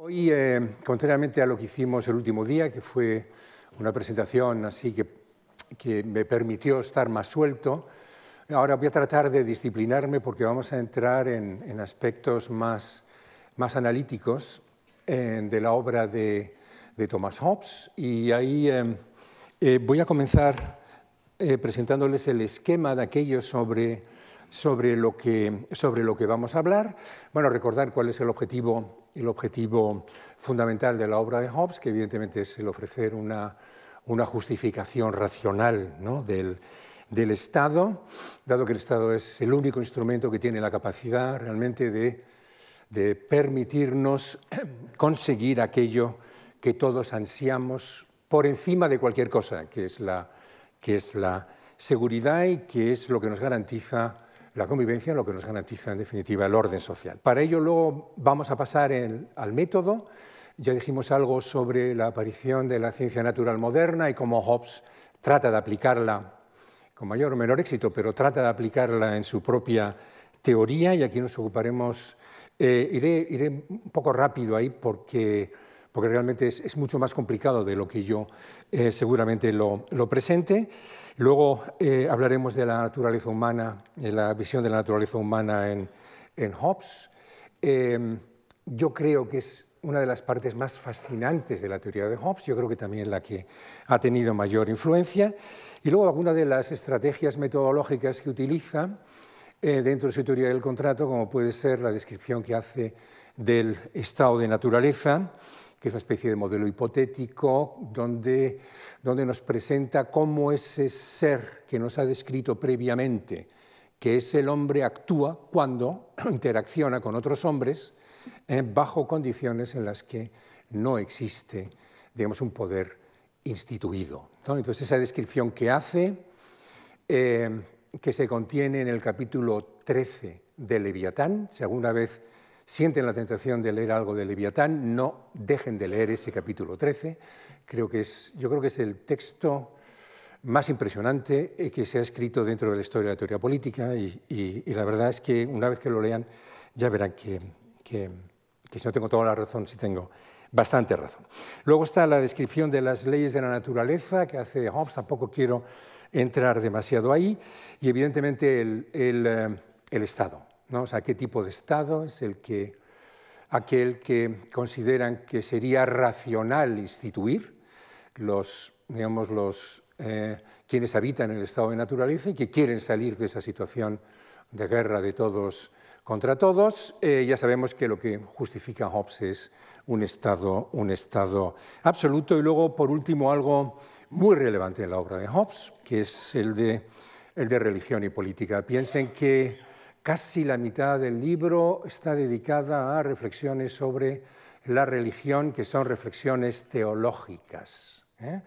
Hoy, eh, contrariamente a lo que hicimos el último día, que fue una presentación así que, que me permitió estar más suelto, ahora voy a tratar de disciplinarme porque vamos a entrar en, aspectos más, más analíticos eh, de la obra de, Thomas Hobbes. Y ahí eh, voy a comenzar presentándoles el esquema de aquello sobre sobre lo que, vamos a hablar. Bueno, recordar cuál es el objetivo, fundamental de la obra de Hobbes, que evidentemente es el ofrecer una, justificación racional del, Estado, dado que el Estado es el único instrumento que tiene la capacidad realmente de, permitirnos conseguir aquello que todos ansiamos por encima de cualquier cosa, que que es la seguridad y que es lo que nos garantiza la convivencia, lo que nos garantiza en definitiva el orden social. Para ello luego vamos a pasar al método. Ya dijimos algo sobre la aparición de la ciencia natural moderna y cómo Hobbes trata de aplicarla con mayor o menor éxito, pero trata de aplicarla en su propia teoría y aquí nos ocuparemos, eh, iré un poco rápido ahí porque porque realmente es, mucho más complicado de lo que yo eh, seguramente lo, presente. Luego eh, hablaremos de la naturaleza humana, de eh, la visión de la naturaleza humana en, Hobbes. Em, yo creo que es una de las partes más fascinantes de la teoría de Hobbes, yo creo que también la que ha tenido mayor influencia, y luego alguna de las estrategias metodológicas que utiliza dentro de su teoría del contrato, como puede ser la descripción que hace del estado de naturaleza, que es una especie de modelo hipotético donde, donde nos presenta cómo ese ser que nos ha descrito previamente, que es el hombre, actúa cuando interacciona con otros hombres eh, bajo condiciones en las que no existe, digamos, un poder instituido. Entonces, esa descripción que hace, eh, que se contiene en el capítulo 13 de Leviatán, si alguna vez sienten la tentación de leer algo de Leviatán, no dejen de leer ese capítulo 13. Creo que es, yo creo que es el texto más impresionante eh, que se ha escrito dentro de la historia de la teoría política y, la verdad es que una vez que lo lean ya verán que, si no tengo toda la razón, sí si tengo bastante razón. Luego está la descripción de las leyes de la naturaleza que hace Hobbes, oh, pues tampoco quiero entrar demasiado ahí, y evidentemente el eh, Estado. ¿no? O ¿qué tipo de Estado es el que, aquel que consideran que sería racional instituir los, digamos, los, eh, quienes habitan en el estado de naturaleza y que quieren salir de esa situación de guerra de todos contra todos? Eh, ya sabemos que lo que justifica Hobbes es un estado, un estado absoluto. Y luego, por último, algo muy relevante en la obra de Hobbes, que es el de, el de religión y política. Piensen que Casi la mitad del libro está dedicada a reflexiones sobre la religión, que son reflexiones teológicas. ¿eh?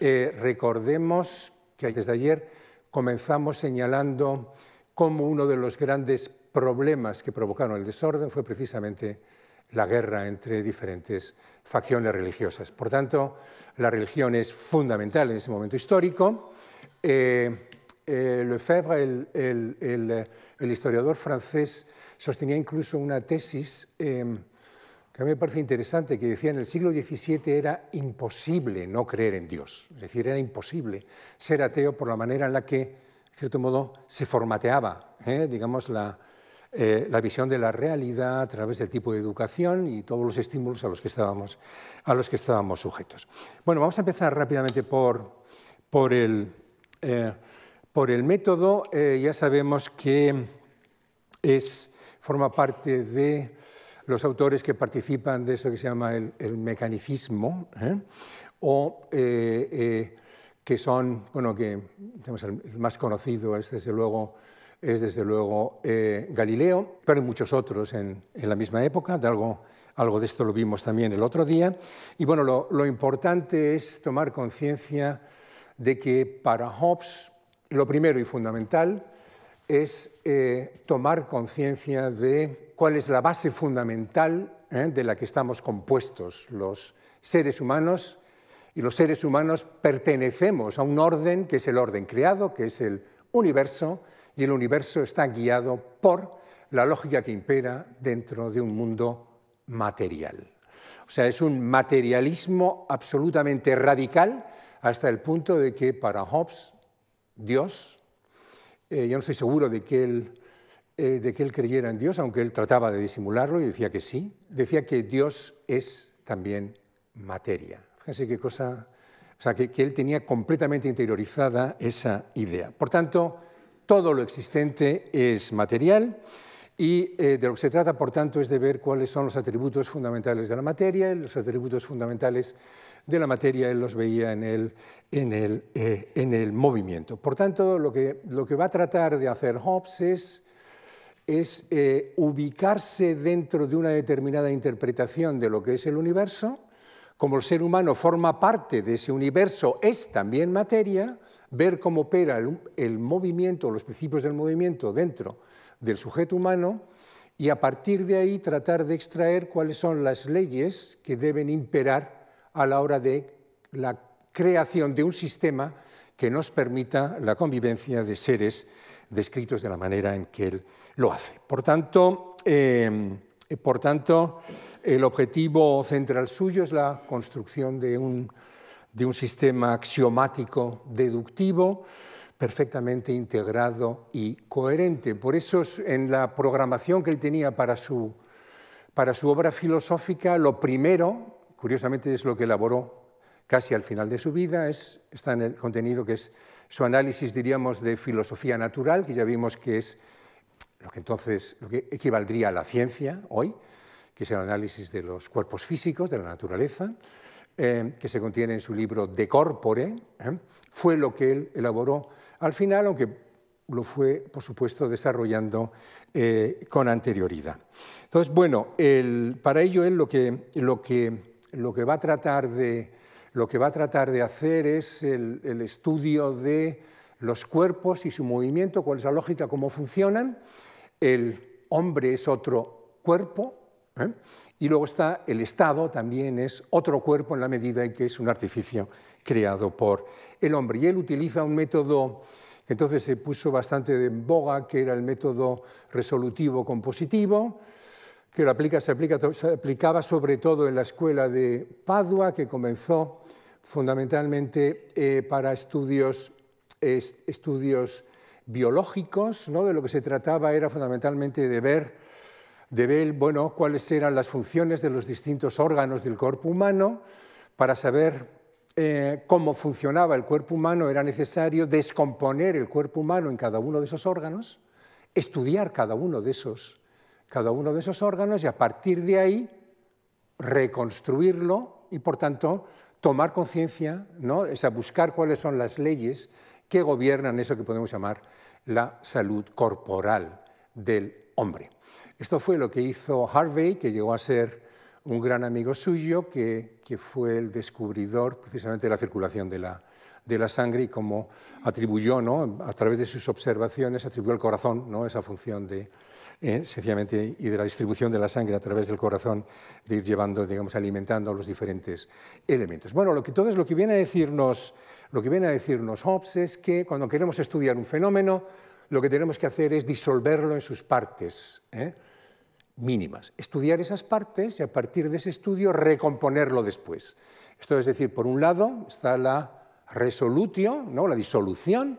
Eh, recordemos que desde ayer comenzamos señalando cómo uno de los grandes problemas que provocaron el desorden fue precisamente la guerra entre diferentes facciones religiosas. Por tanto, la religión es fundamental en ese momento histórico. Eh, eh, Lefebvre, eh, el, historiador francés, sostenía incluso una tesis em, que a mí me parece interesante, que decía en el siglo XVII era imposible no creer en Dios, es decir, era imposible ser ateo por la manera en la que, de cierto modo, se formateaba, ¿eh? digamos, eh, la, visión de la realidad a través del tipo de educación y todos los estímulos a los que estábamos, a los que estábamos sujetos. Bueno, vamos a empezar rápidamente por, el, por el método eh, ya sabemos que es, forma parte de los autores que participan de eso que se llama el, mecanicismo, ¿eh? o eh, que son, bueno, que el más conocido es desde luego es desde luego Galileo, pero hay muchos otros en, la misma época, algo, algo, de esto lo vimos también el otro día. Y bueno, lo, lo importante es tomar conciencia de que para Hobbes lo primero y fundamental es eh, tomar conciencia de cuál es la base fundamental eh, de la que estamos compuestos los seres humanos. Y los seres humanos pertenecemos a un orden que es el orden creado, que es el universo, y el universo está guiado por la lógica que impera dentro de un mundo material. O sea, es un materialismo absolutamente radical hasta el punto de que para Hobbes Dios. Eh, yo no estoy seguro eh, de que, él, creyera en Dios, aunque él trataba de disimularlo y decía que sí. Decía que Dios es también materia. Fíjense qué cosa, o sea, que, él tenía completamente interiorizada esa idea. Por tanto, todo lo existente es material. Y eh, de lo que se trata, por tanto, es de ver cuáles son los atributos fundamentales de la materia, los atributos fundamentales de la materia, él los veía en el, en el, eh, en el movimiento. Por tanto, lo que, lo que va a tratar de hacer Hobbes es es eh, ubicarse dentro de una determinada interpretación de lo que es el universo, como el ser humano forma parte de ese universo, es también materia, ver cómo opera el movimiento, los principios del movimiento dentro del sujeto humano y a partir de ahí tratar de extraer cuáles son las leyes que deben imperar a la hora de la creación de un sistema que nos permita la convivencia de seres descritos de la manera en que él lo hace. Por tanto, eh, por tanto el objetivo central suyo es la construcción de un, sistema axiomático deductivo perfectamente integrado y coherente. Por eso en la programación que él tenía para su obra filosófica, lo primero curiosamente es lo que elaboró casi al final de su vida, está en el contenido que es su análisis, diríamos, de filosofía natural, que ya vimos que es lo que entonces lo que equivaldría a la ciencia hoy, que es el análisis de los cuerpos físicos, de la naturaleza, eh, que se contiene en su libro De Corpore, eh, fue lo que él elaboró al final, aunque lo fue, por supuesto, desarrollando eh, con anterioridad. Entonces, bueno, para ello él lo que, lo que lo que va a tratar de, hacer es el, estudio de los cuerpos y su movimiento, cuál es la lógica, cómo funcionan. El hombre es otro cuerpo, ¿eh? Y luego está el Estado, también es otro cuerpo en la medida en que es un artificio creado por el hombre. Y él utiliza un método que entonces se puso bastante en boga, que era el método resolutivo compositivo, que se, aplicaba sobre todo en la escuela de Padua, que comenzó fundamentalmente eh, para estudios, biológicos, de lo que se trataba era fundamentalmente de ver, de ver bueno, cuáles eran las funciones de los distintos órganos del cuerpo humano, para saber eh, cómo funcionaba el cuerpo humano era necesario descomponer el cuerpo humano en cada uno de esos órganos, estudiar cada uno de esos cada uno de esos órganos y a partir de ahí reconstruirlo y, por tanto, tomar conciencia, ¿no? es buscar cuáles son las leyes que gobiernan eso que podemos llamar la salud corporal del hombre. Esto fue lo que hizo Harvey, que llegó a ser un gran amigo suyo, que, fue el descubridor precisamente de la circulación de la, de la sangre y como atribuyó, ¿no? a través de sus observaciones, atribuyó al corazón ¿no? esa función de, eh, sencillamente, y de la distribución de la sangre a través del corazón, de ir llevando, digamos, alimentando los diferentes elementos. Bueno, lo que, entonces lo que viene a decirnos, lo que viene a decirnos Hobbes es que cuando queremos estudiar un fenómeno, lo que tenemos que hacer es disolverlo en sus partes ¿eh? mínimas, estudiar esas partes y a partir de ese estudio recomponerlo después. Esto es decir, por un lado está la resolutio, ¿no? la disolución,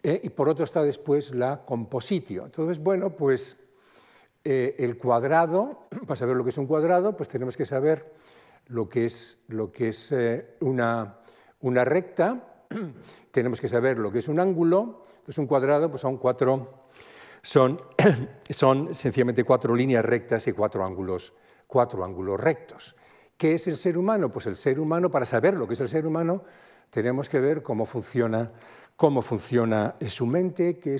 ¿eh? y por otro está después la compositio. Entonces, bueno, pues eh, el cuadrado, para saber lo que es un cuadrado, pues tenemos que saber lo que es, lo que es eh, una, recta, tenemos que saber lo que es un ángulo, entonces un cuadrado pues son cuatro, son, son sencillamente cuatro líneas rectas y cuatro ángulos, cuatro ángulos rectos. ¿Qué es el ser humano? Pues el ser humano, para saber lo que es el ser humano, tenemos que ver cómo funciona cómo funciona su mente, qué,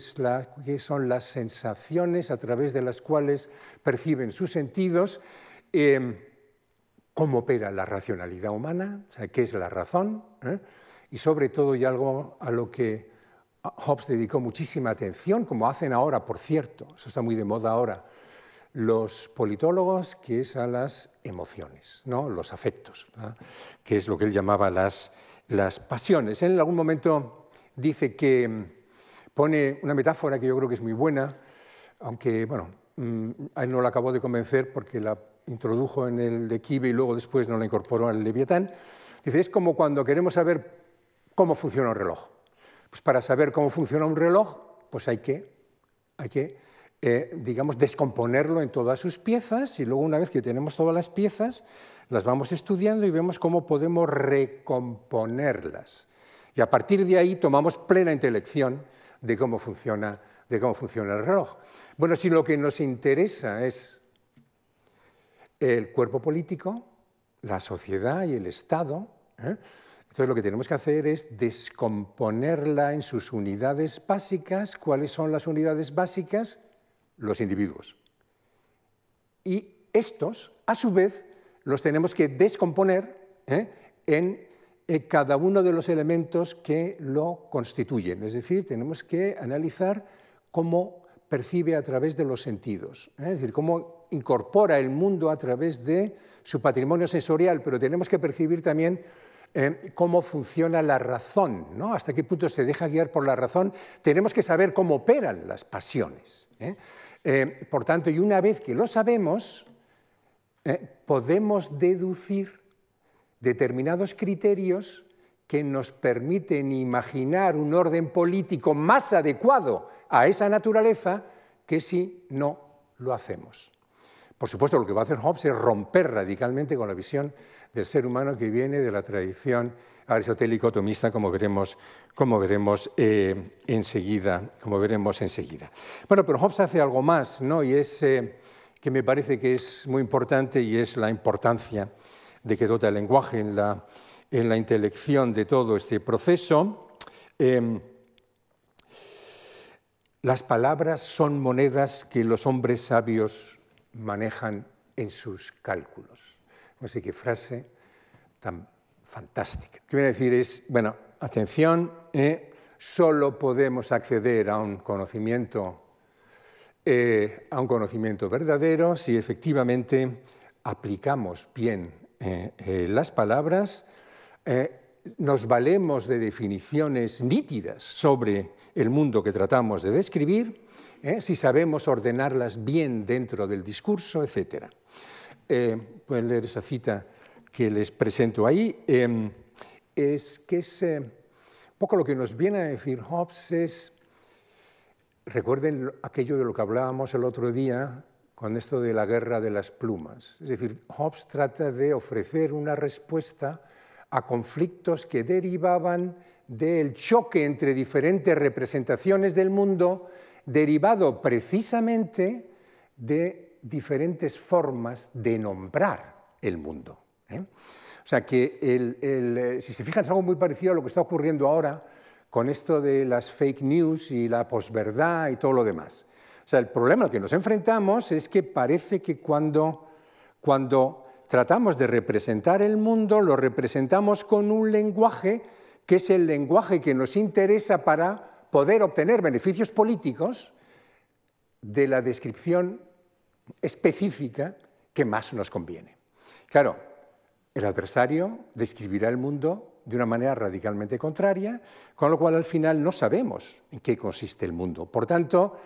son las sensaciones a través de las cuales perciben sus sentidos, em, cómo opera la racionalidad humana, qué es la razón, ¿eh? y sobre todo, y algo a lo que Hobbes dedicó muchísima atención, como hacen ahora, por cierto, eso está muy de moda ahora, los politólogos, que es a las emociones, los afectos, que es lo que él llamaba las, las pasiones. En algún momento dice que mm, pone una metáfora que yo creo que es muy buena, aunque, bueno, mm, a él no la acabó de convencer porque la introdujo en el de Kibe y luego después no la incorporó al Leviatán. Dice, es como cuando queremos saber cómo funciona un reloj. Pues para saber cómo funciona un reloj, pues hay que, hay que eh, digamos, descomponerlo en todas sus piezas y luego una vez que tenemos todas las piezas, las vamos estudiando y vemos cómo podemos recomponerlas. Y a partir de ahí tomamos plena intelección de cómo funciona, de cómo funciona el reloj. Bueno, si lo que nos interesa es el cuerpo político, la sociedad y el Estado, ¿eh? entonces lo que tenemos que hacer es descomponerla en sus unidades básicas. ¿Cuáles son las unidades básicas? Los individuos. Y estos, a su vez, los tenemos que descomponer ¿eh? en eh, cada uno de los elementos que lo constituyen. Es decir, tenemos que analizar cómo percibe a través de los sentidos, ¿eh? es decir, cómo incorpora el mundo a través de su patrimonio sensorial, pero tenemos que percibir también eh, cómo funciona la razón, ¿no? hasta qué punto se deja guiar por la razón. Tenemos que saber cómo operan las pasiones. por tanto, y una vez que lo sabemos, podemos deducir determinados criterios que nos permiten imaginar un orden político más adecuado a esa naturaleza que si no lo hacemos. Por supuesto, lo que va a hacer Hobbes es romper radicalmente con la visión del ser humano que viene de la tradición aristotélico-tomista, como veremos, como veremos, eh, enseguida, como veremos enseguida. Bueno, pero Hobbes hace algo más, ¿no? Y es eh, que me parece que es muy importante y es la importancia de que dota el lenguaje en la, en la intelección de todo este proceso. Em, las palabras son monedas que los hombres sabios manejan en sus cálculos. No sé frase tan fantástica. Lo que voy a decir es, bueno, atención, ¿eh? solo podemos acceder a un conocimiento eh, a un conocimiento verdadero si efectivamente aplicamos bien eh, eh, las palabras, eh, nos valemos de definiciones nítidas sobre el mundo que tratamos de describir, si sabemos ordenarlas bien dentro del discurso, etc. pueden leer esa cita que les presento ahí. Em, es que es poco lo que nos viene a decir Hobbes es, recuerden aquello de lo que hablábamos el otro día con esto de la guerra de las plumas. Es decir, Hobbes trata de ofrecer una respuesta a conflictos que derivaban del choque entre diferentes representaciones del mundo, derivado precisamente de diferentes formas de nombrar el mundo. ¿eh? O sea que, eh, si se fijan, es algo muy parecido a lo que está ocurriendo ahora con esto de las fake news y la posverdad y todo lo demás. O sea, el problema al que nos enfrentamos es que parece que cuando, cuando tratamos de representar el mundo, lo representamos con un lenguaje que es el lenguaje que nos interesa para poder obtener beneficios políticos de la descripción específica que más nos conviene. Claro, el adversario describirá el mundo de una manera radicalmente contraria, con lo cual al final no sabemos en qué consiste el mundo. Por tanto,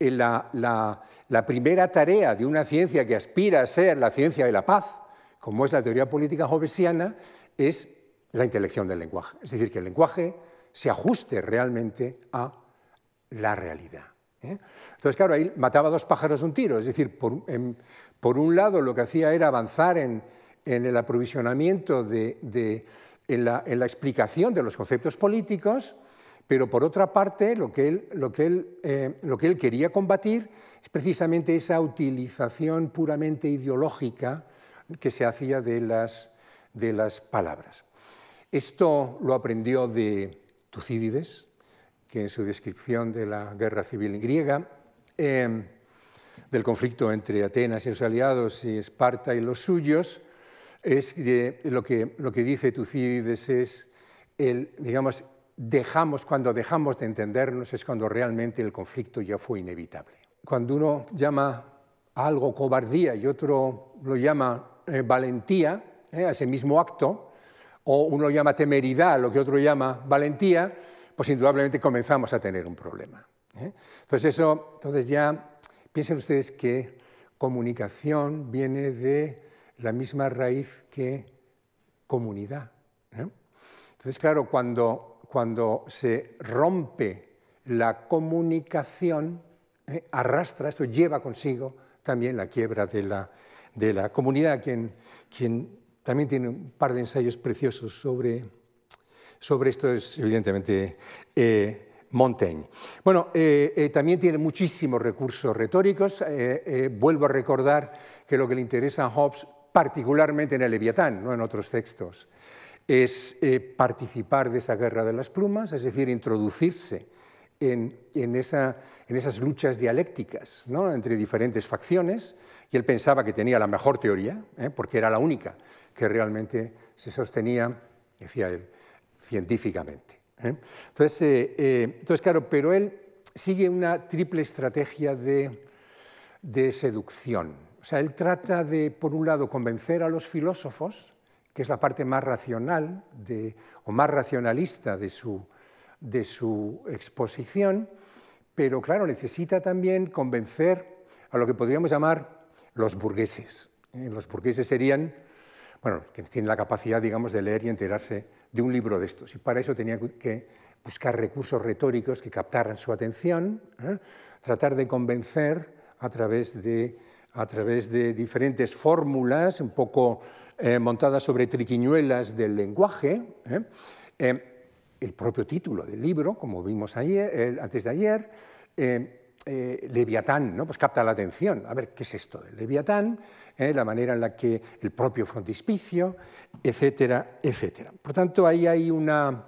la, primera tarea de una ciencia que aspira a ser la ciencia de la paz, como es la teoría política jovesiana, es la intelección del lenguaje. Es decir, que el lenguaje se ajuste realmente a la realidad. ¿eh? Entonces, claro, ahí mataba dos pájaros un tiro. Es decir, por, un lado lo que hacía era avanzar en, el aprovisionamiento, en, la, explicación de los conceptos políticos, pero por otra parte, eh, lo que él, quería combatir es precisamente esa utilización puramente ideológica que se hacía de las, palabras. Esto lo aprendió de Tucídides, que en su descripción de la guerra civil griega, em, del conflicto entre Atenas y sus aliados y Esparta y los suyos, es lo, que, lo que dice Tucídides es el, digamos, dejamos, cuando dejamos de entendernos, es cuando realmente el conflicto ya fue inevitable. Cuando uno llama a algo cobardía y otro lo llama eh, valentía, eh, a ese mismo acto, o uno llama temeridad, lo que otro llama valentía, pues indudablemente comenzamos a tener un problema. ¿eh? Entonces eso, entonces ya piensen ustedes que comunicación viene de la misma raíz que comunidad. Entonces, claro, cuando cuando se rompe la comunicación, eh, arrastra, esto lleva consigo también la quiebra de la, de la comunidad, quien, quien también tiene un par de ensayos preciosos sobre, sobre esto, es evidentemente eh, Montaigne. Bueno, eh, también tiene muchísimos recursos retóricos. vuelvo a recordar que lo que le interesa a Hobbes, particularmente en el Leviatán, no en otros textos, es eh, participar de esa guerra de las plumas, es decir, introducirse en, en, en esas luchas dialécticas ¿no? entre diferentes facciones, y él pensaba que tenía la mejor teoría, ¿eh? porque era la única que realmente se sostenía, decía él, científicamente. ¿eh? Entonces, entonces, claro, pero él sigue una triple estrategia de, de seducción. O sea, él trata de, por un lado, convencer a los filósofos, que es la parte más racional de, o más racionalista de su, de su exposición, pero claro, necesita también convencer a lo que podríamos llamar los burgueses. ¿Eh? Los burgueses serían, bueno, que tienen la capacidad, digamos, de leer y enterarse de un libro de estos. Y para eso tenía que buscar recursos retóricos que captaran su atención, ¿eh? tratar de convencer a través de, a través de diferentes fórmulas un poco eh, montada sobre triquiñuelas del lenguaje. Eh, eh, el propio título del libro, como vimos antes de ayer, Leviatán, ¿no? pues capta la atención. A ver, ¿qué es esto del Leviatán? la manera en la que el propio frontispicio, etcétera, etcétera. Por tanto, ahí hay, una,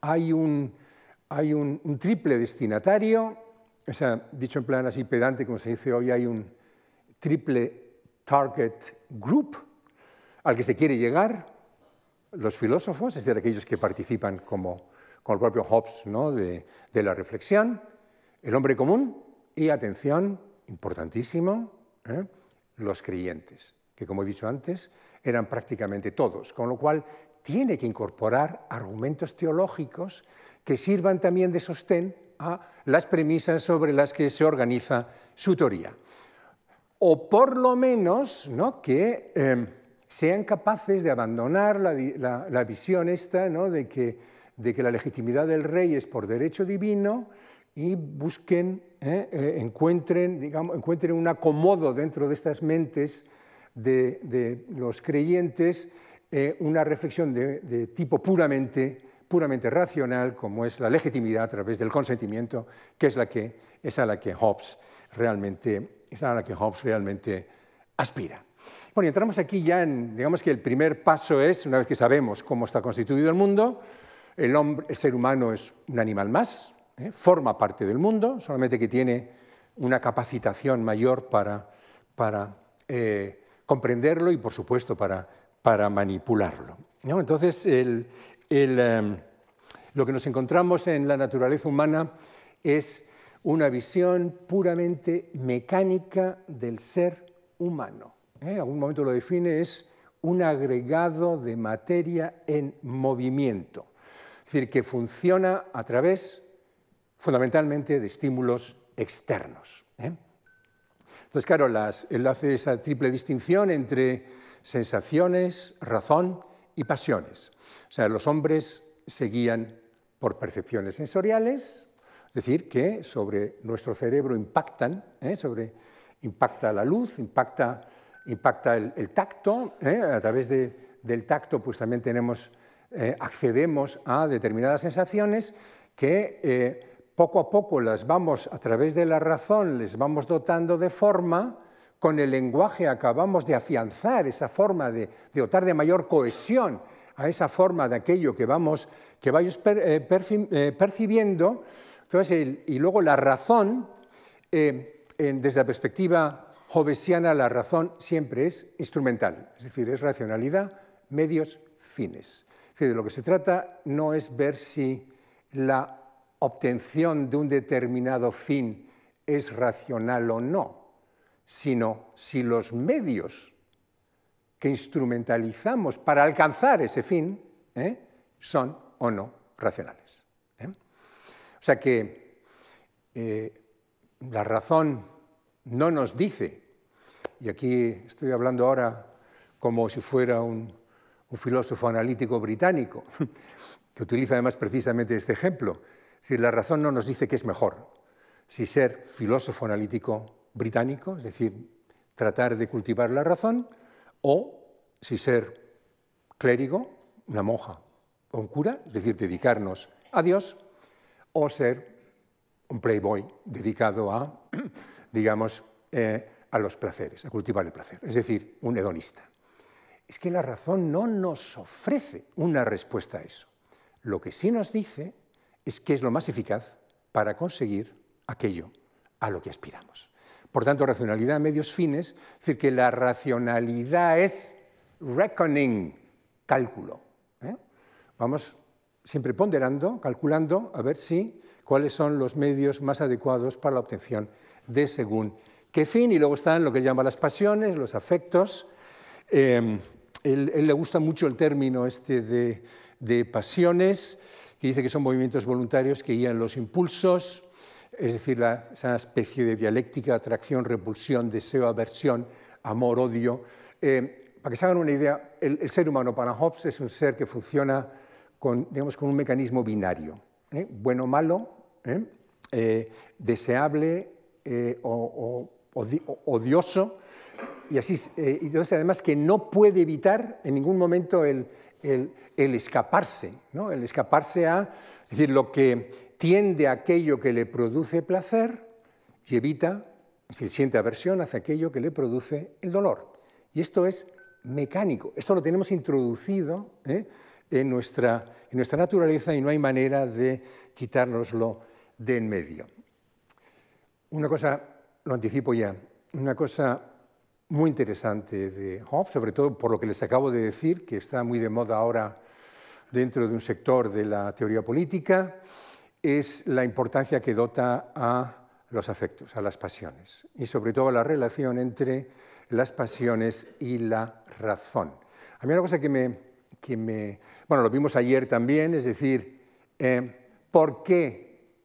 hay, un, hay triple destinatario, o sea, dicho en plan así pedante, como se dice hoy, hay un triple target group, al que se quiere llegar, los filósofos, es decir, aquellos que participan como, con el propio Hobbes ¿no? de, la reflexión, el hombre común y, atención, importantísimo, ¿eh? los creyentes, que como he dicho antes, eran prácticamente todos, con lo cual tiene que incorporar argumentos teológicos que sirvan también de sostén a las premisas sobre las que se organiza su teoría. O por lo menos ¿no? que em, sean capaces de abandonar la, visión esta de, que, la legitimidad del rey es por derecho divino y busquen, ¿eh? Eh, encuentren, digamos, encuentren un acomodo dentro de estas mentes de, los creyentes, eh, una reflexión de, tipo puramente racional, como es la legitimidad a través del consentimiento, que es, es a la que Hobbes es a la que Hobbes realmente aspira. Bueno, y entramos aquí ya en, digamos que el primer paso es, una vez que sabemos cómo está constituido el mundo, el, ser humano es un animal más, ¿eh? forma parte del mundo, solamente que tiene una capacitación mayor para, eh, comprenderlo y, por supuesto, para, manipularlo. Entonces, em, lo que nos encontramos en la naturaleza humana es una visión puramente mecánica del ser humano. ¿Eh? en algún momento lo define, es un agregado de materia en movimiento. Es decir, que funciona a través fundamentalmente de estímulos externos. ¿eh? Entonces, claro, las, él hace esa triple distinción entre sensaciones, razón y pasiones. O sea, los hombres se guían por percepciones sensoriales, es decir, que sobre nuestro cerebro impactan, ¿eh? sobre, impacta la luz, impacta impacta el, tacto, ¿eh? a través del tacto pues también tenemos, eh, accedemos a determinadas sensaciones que eh, poco a poco las vamos, a través de la razón, les vamos dotando de forma, con el lenguaje acabamos de afianzar esa forma de, dotar de mayor cohesión a esa forma de aquello que vamos que vayas percibiendo, y luego la razón, desde la perspectiva Jovesiana, la razón siempre es instrumental, es decir, es racionalidad, medios, fines. decir, de lo que se trata no es ver si la obtención de un determinado fin es racional o no, sino si los medios que instrumentalizamos para alcanzar ese fin ¿eh? son o no racionales. ¿eh? O sea que eh, la razón no nos dice, y aquí estoy hablando ahora como si fuera un, filósofo analítico británico, que utiliza además precisamente este ejemplo, si la razón no nos dice que es mejor, si ser filósofo analítico británico, es decir, tratar de cultivar la razón, o si ser clérigo, una monja o un cura, es decir, dedicarnos a Dios, o ser un playboy dedicado a digamos, eh, a los placeres, a cultivar el placer, es decir, un hedonista. Es que la razón no nos ofrece una respuesta a eso. Lo que sí nos dice es que es lo más eficaz para conseguir aquello a lo que aspiramos. Por tanto, racionalidad, a medios fines, es decir, que la racionalidad es reckoning, cálculo. ¿eh? Vamos siempre ponderando, calculando, a ver si cuáles son los medios más adecuados para la obtención de según qué fin. Y luego están lo que él llama las pasiones, los afectos. Eh, él, le gusta mucho el término este de, pasiones, que dice que son movimientos voluntarios que guían los impulsos, es decir, esa especie de dialéctica, atracción, repulsión, deseo, aversión, amor, odio. Em, para que se hagan una idea, el, ser humano para Hobbes es un ser que funciona con, digamos, con un mecanismo binario, ¿eh? bueno, malo, ¿eh? Eh, deseable, eh, o, odioso, y así, eh, además que no puede evitar en ningún momento el, escaparse, ¿no? el escaparse a, decir, lo que tiende a aquello que le produce placer y evita, siente aversión hacia aquello que le produce el dolor. Y esto es mecánico, esto lo tenemos introducido ¿eh? en, nuestra, en nuestra naturaleza y no hay manera de quitárnoslo de en medio. Una cosa, lo anticipo ya, una cosa muy interesante de Hobbes, sobre todo por lo que les acabo de decir, que está muy de moda ahora dentro de un sector de la teoría política, es la importancia que dota a los afectos, a las pasiones, y sobre todo a la relación entre las pasiones y la razón. A mí una cosa que me... bueno, lo vimos ayer también, es decir, eh, ¿por qué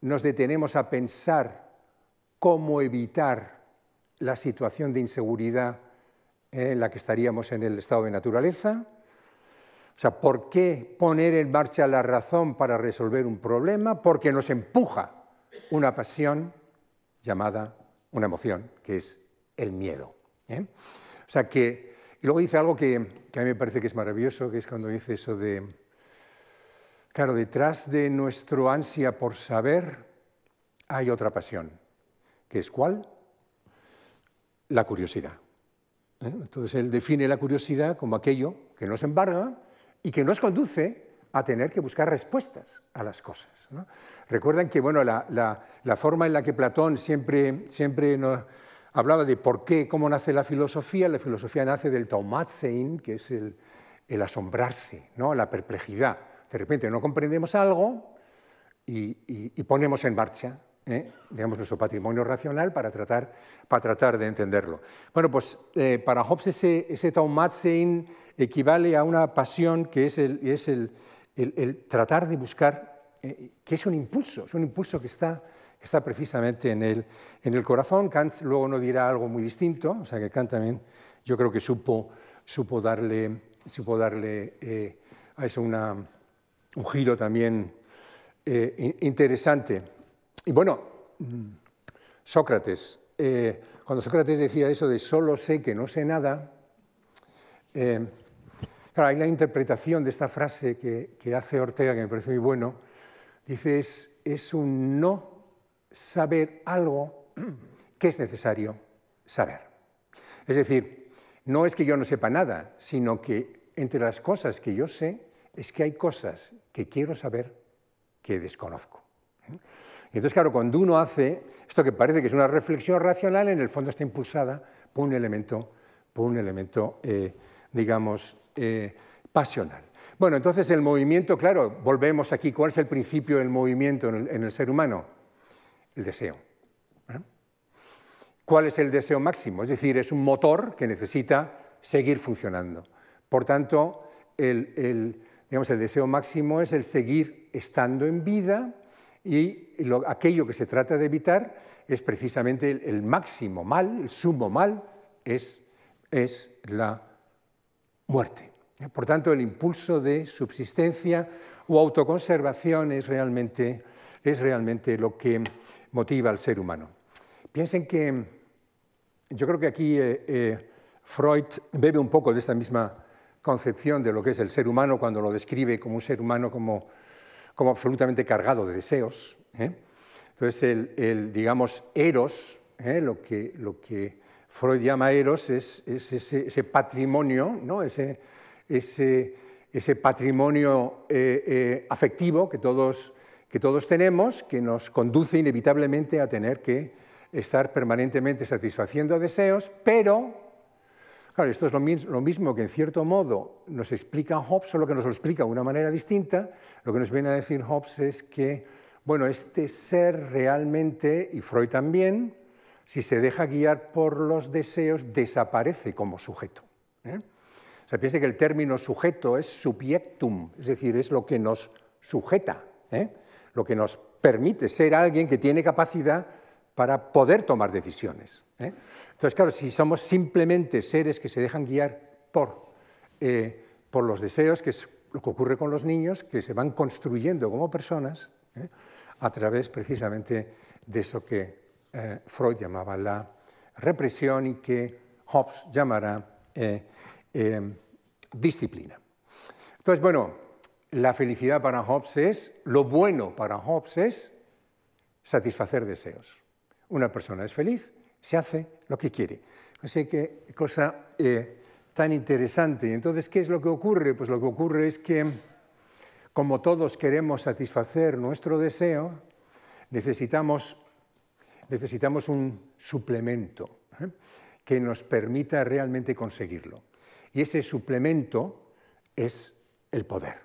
nos detenemos a pensar cómo evitar la situación de inseguridad en la que estaríamos en el estado de naturaleza. O sea, ¿por qué poner en marcha la razón para resolver un problema? Porque nos empuja una pasión llamada una emoción, que es el miedo. ¿eh? O sea que, y luego dice algo que, que, a mí me parece que es maravilloso, que es cuando dice eso de, claro, detrás de nuestro ansia por saber hay otra pasión, ¿Qué es cuál? La curiosidad. ¿eh? Entonces él define la curiosidad como aquello que nos embarga y que nos conduce a tener que buscar respuestas a las cosas. Recuerden que bueno, la, forma en la que Platón siempre, nos hablaba de por qué, cómo nace la filosofía, la filosofía nace del taumatzein, que es el, asombrarse, ¿no? la perplejidad. De repente no comprendemos algo y ponemos en marcha ¿eh? digamos, nuestro patrimonio racional para tratar, para tratar de entenderlo. Bueno, pues eh, para Hobbes ese, ese equivale a una pasión que es el, tratar de buscar, eh, que es un impulso, es un impulso que está, está precisamente en el, en el corazón. Kant luego no dirá algo muy distinto, o sea que Kant también yo creo que supo, supo darle, supo darle a eso una, un giro también interesante. Y bueno, Sócrates, eh, cuando Sócrates decía eso de solo sé que no sé nada, eh, hay una interpretación de esta frase que, hace Ortega que me parece muy bueno. Dice, es, es un no saber algo que es necesario saber. Es decir, no es que yo no sepa nada, sino que entre las cosas que yo sé es que hay cosas que quiero saber que desconozco. Entonces, claro, cuando uno hace esto que parece que es una reflexión racional, en el fondo está impulsada por un elemento, por un elemento eh, digamos, eh, pasional. Bueno, entonces el movimiento, claro, volvemos aquí, ¿cuál es el principio del movimiento en el, ser humano? El deseo. ¿eh? ¿Cuál es el deseo máximo? Es decir, es un motor que necesita seguir funcionando. Por tanto, el deseo máximo es el seguir estando en vida, y aquello que se trata de evitar es precisamente el, máximo mal, el sumo mal, es, la muerte. Por tanto, el impulso de subsistencia o autoconservación es realmente, es realmente lo que motiva al ser humano. Piensen que yo creo que aquí eh, eh, Freud bebe un poco de esta misma concepción de lo que es el ser humano cuando lo describe como un ser humano como como absolutamente cargado de deseos. ¿eh? Entonces, el, digamos, eros, ¿eh? lo, que, Freud llama eros, es, ese, patrimonio, ¿no? ese, ese, patrimonio eh, afectivo que todos, que todos tenemos, que nos conduce inevitablemente a tener que estar permanentemente satisfaciendo deseos, pero esto es lo, mismo que en cierto modo nos explica Hobbes, solo que nos lo explica de una manera distinta. Lo que nos viene a decir Hobbes es que, bueno, este ser realmente, y Freud también, si se deja guiar por los deseos, desaparece como sujeto. ¿eh? piense que el término sujeto es subjectum, es decir, es lo que nos sujeta, ¿eh? lo que nos permite ser alguien que tiene capacidad para poder tomar decisiones. ¿eh? Entonces, claro, si somos simplemente seres que se dejan guiar por, eh, por los deseos, que es lo que ocurre con los niños, que se van construyendo como personas, ¿eh? a través precisamente de eso que Freud llamaba la represión y que Hobbes llamará em, disciplina. Entonces, bueno, la felicidad para Hobbes es, lo bueno para Hobbes es satisfacer deseos. Una persona es feliz, se hace lo que quiere. Así que cosa eh, tan interesante. Entonces, ¿qué es lo que ocurre? Pues lo que ocurre es que, como todos queremos satisfacer nuestro deseo, necesitamos, un suplemento ¿eh? que nos permita realmente conseguirlo. Y ese suplemento es el poder.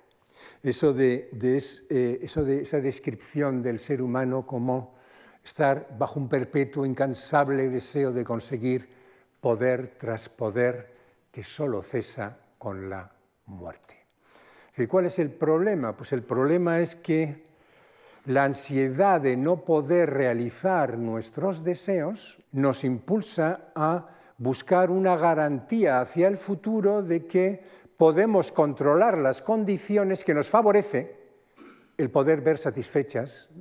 Eso de, eh, eso de esa descripción del ser humano como estar bajo un perpetuo, incansable deseo de conseguir poder tras poder que solo cesa con la muerte. ¿Cuál es el problema? Pues el problema es que la ansiedad de no poder realizar nuestros deseos nos impulsa a buscar una garantía hacia el futuro de que podemos controlar las condiciones que nos favorece el poder ver satisfechas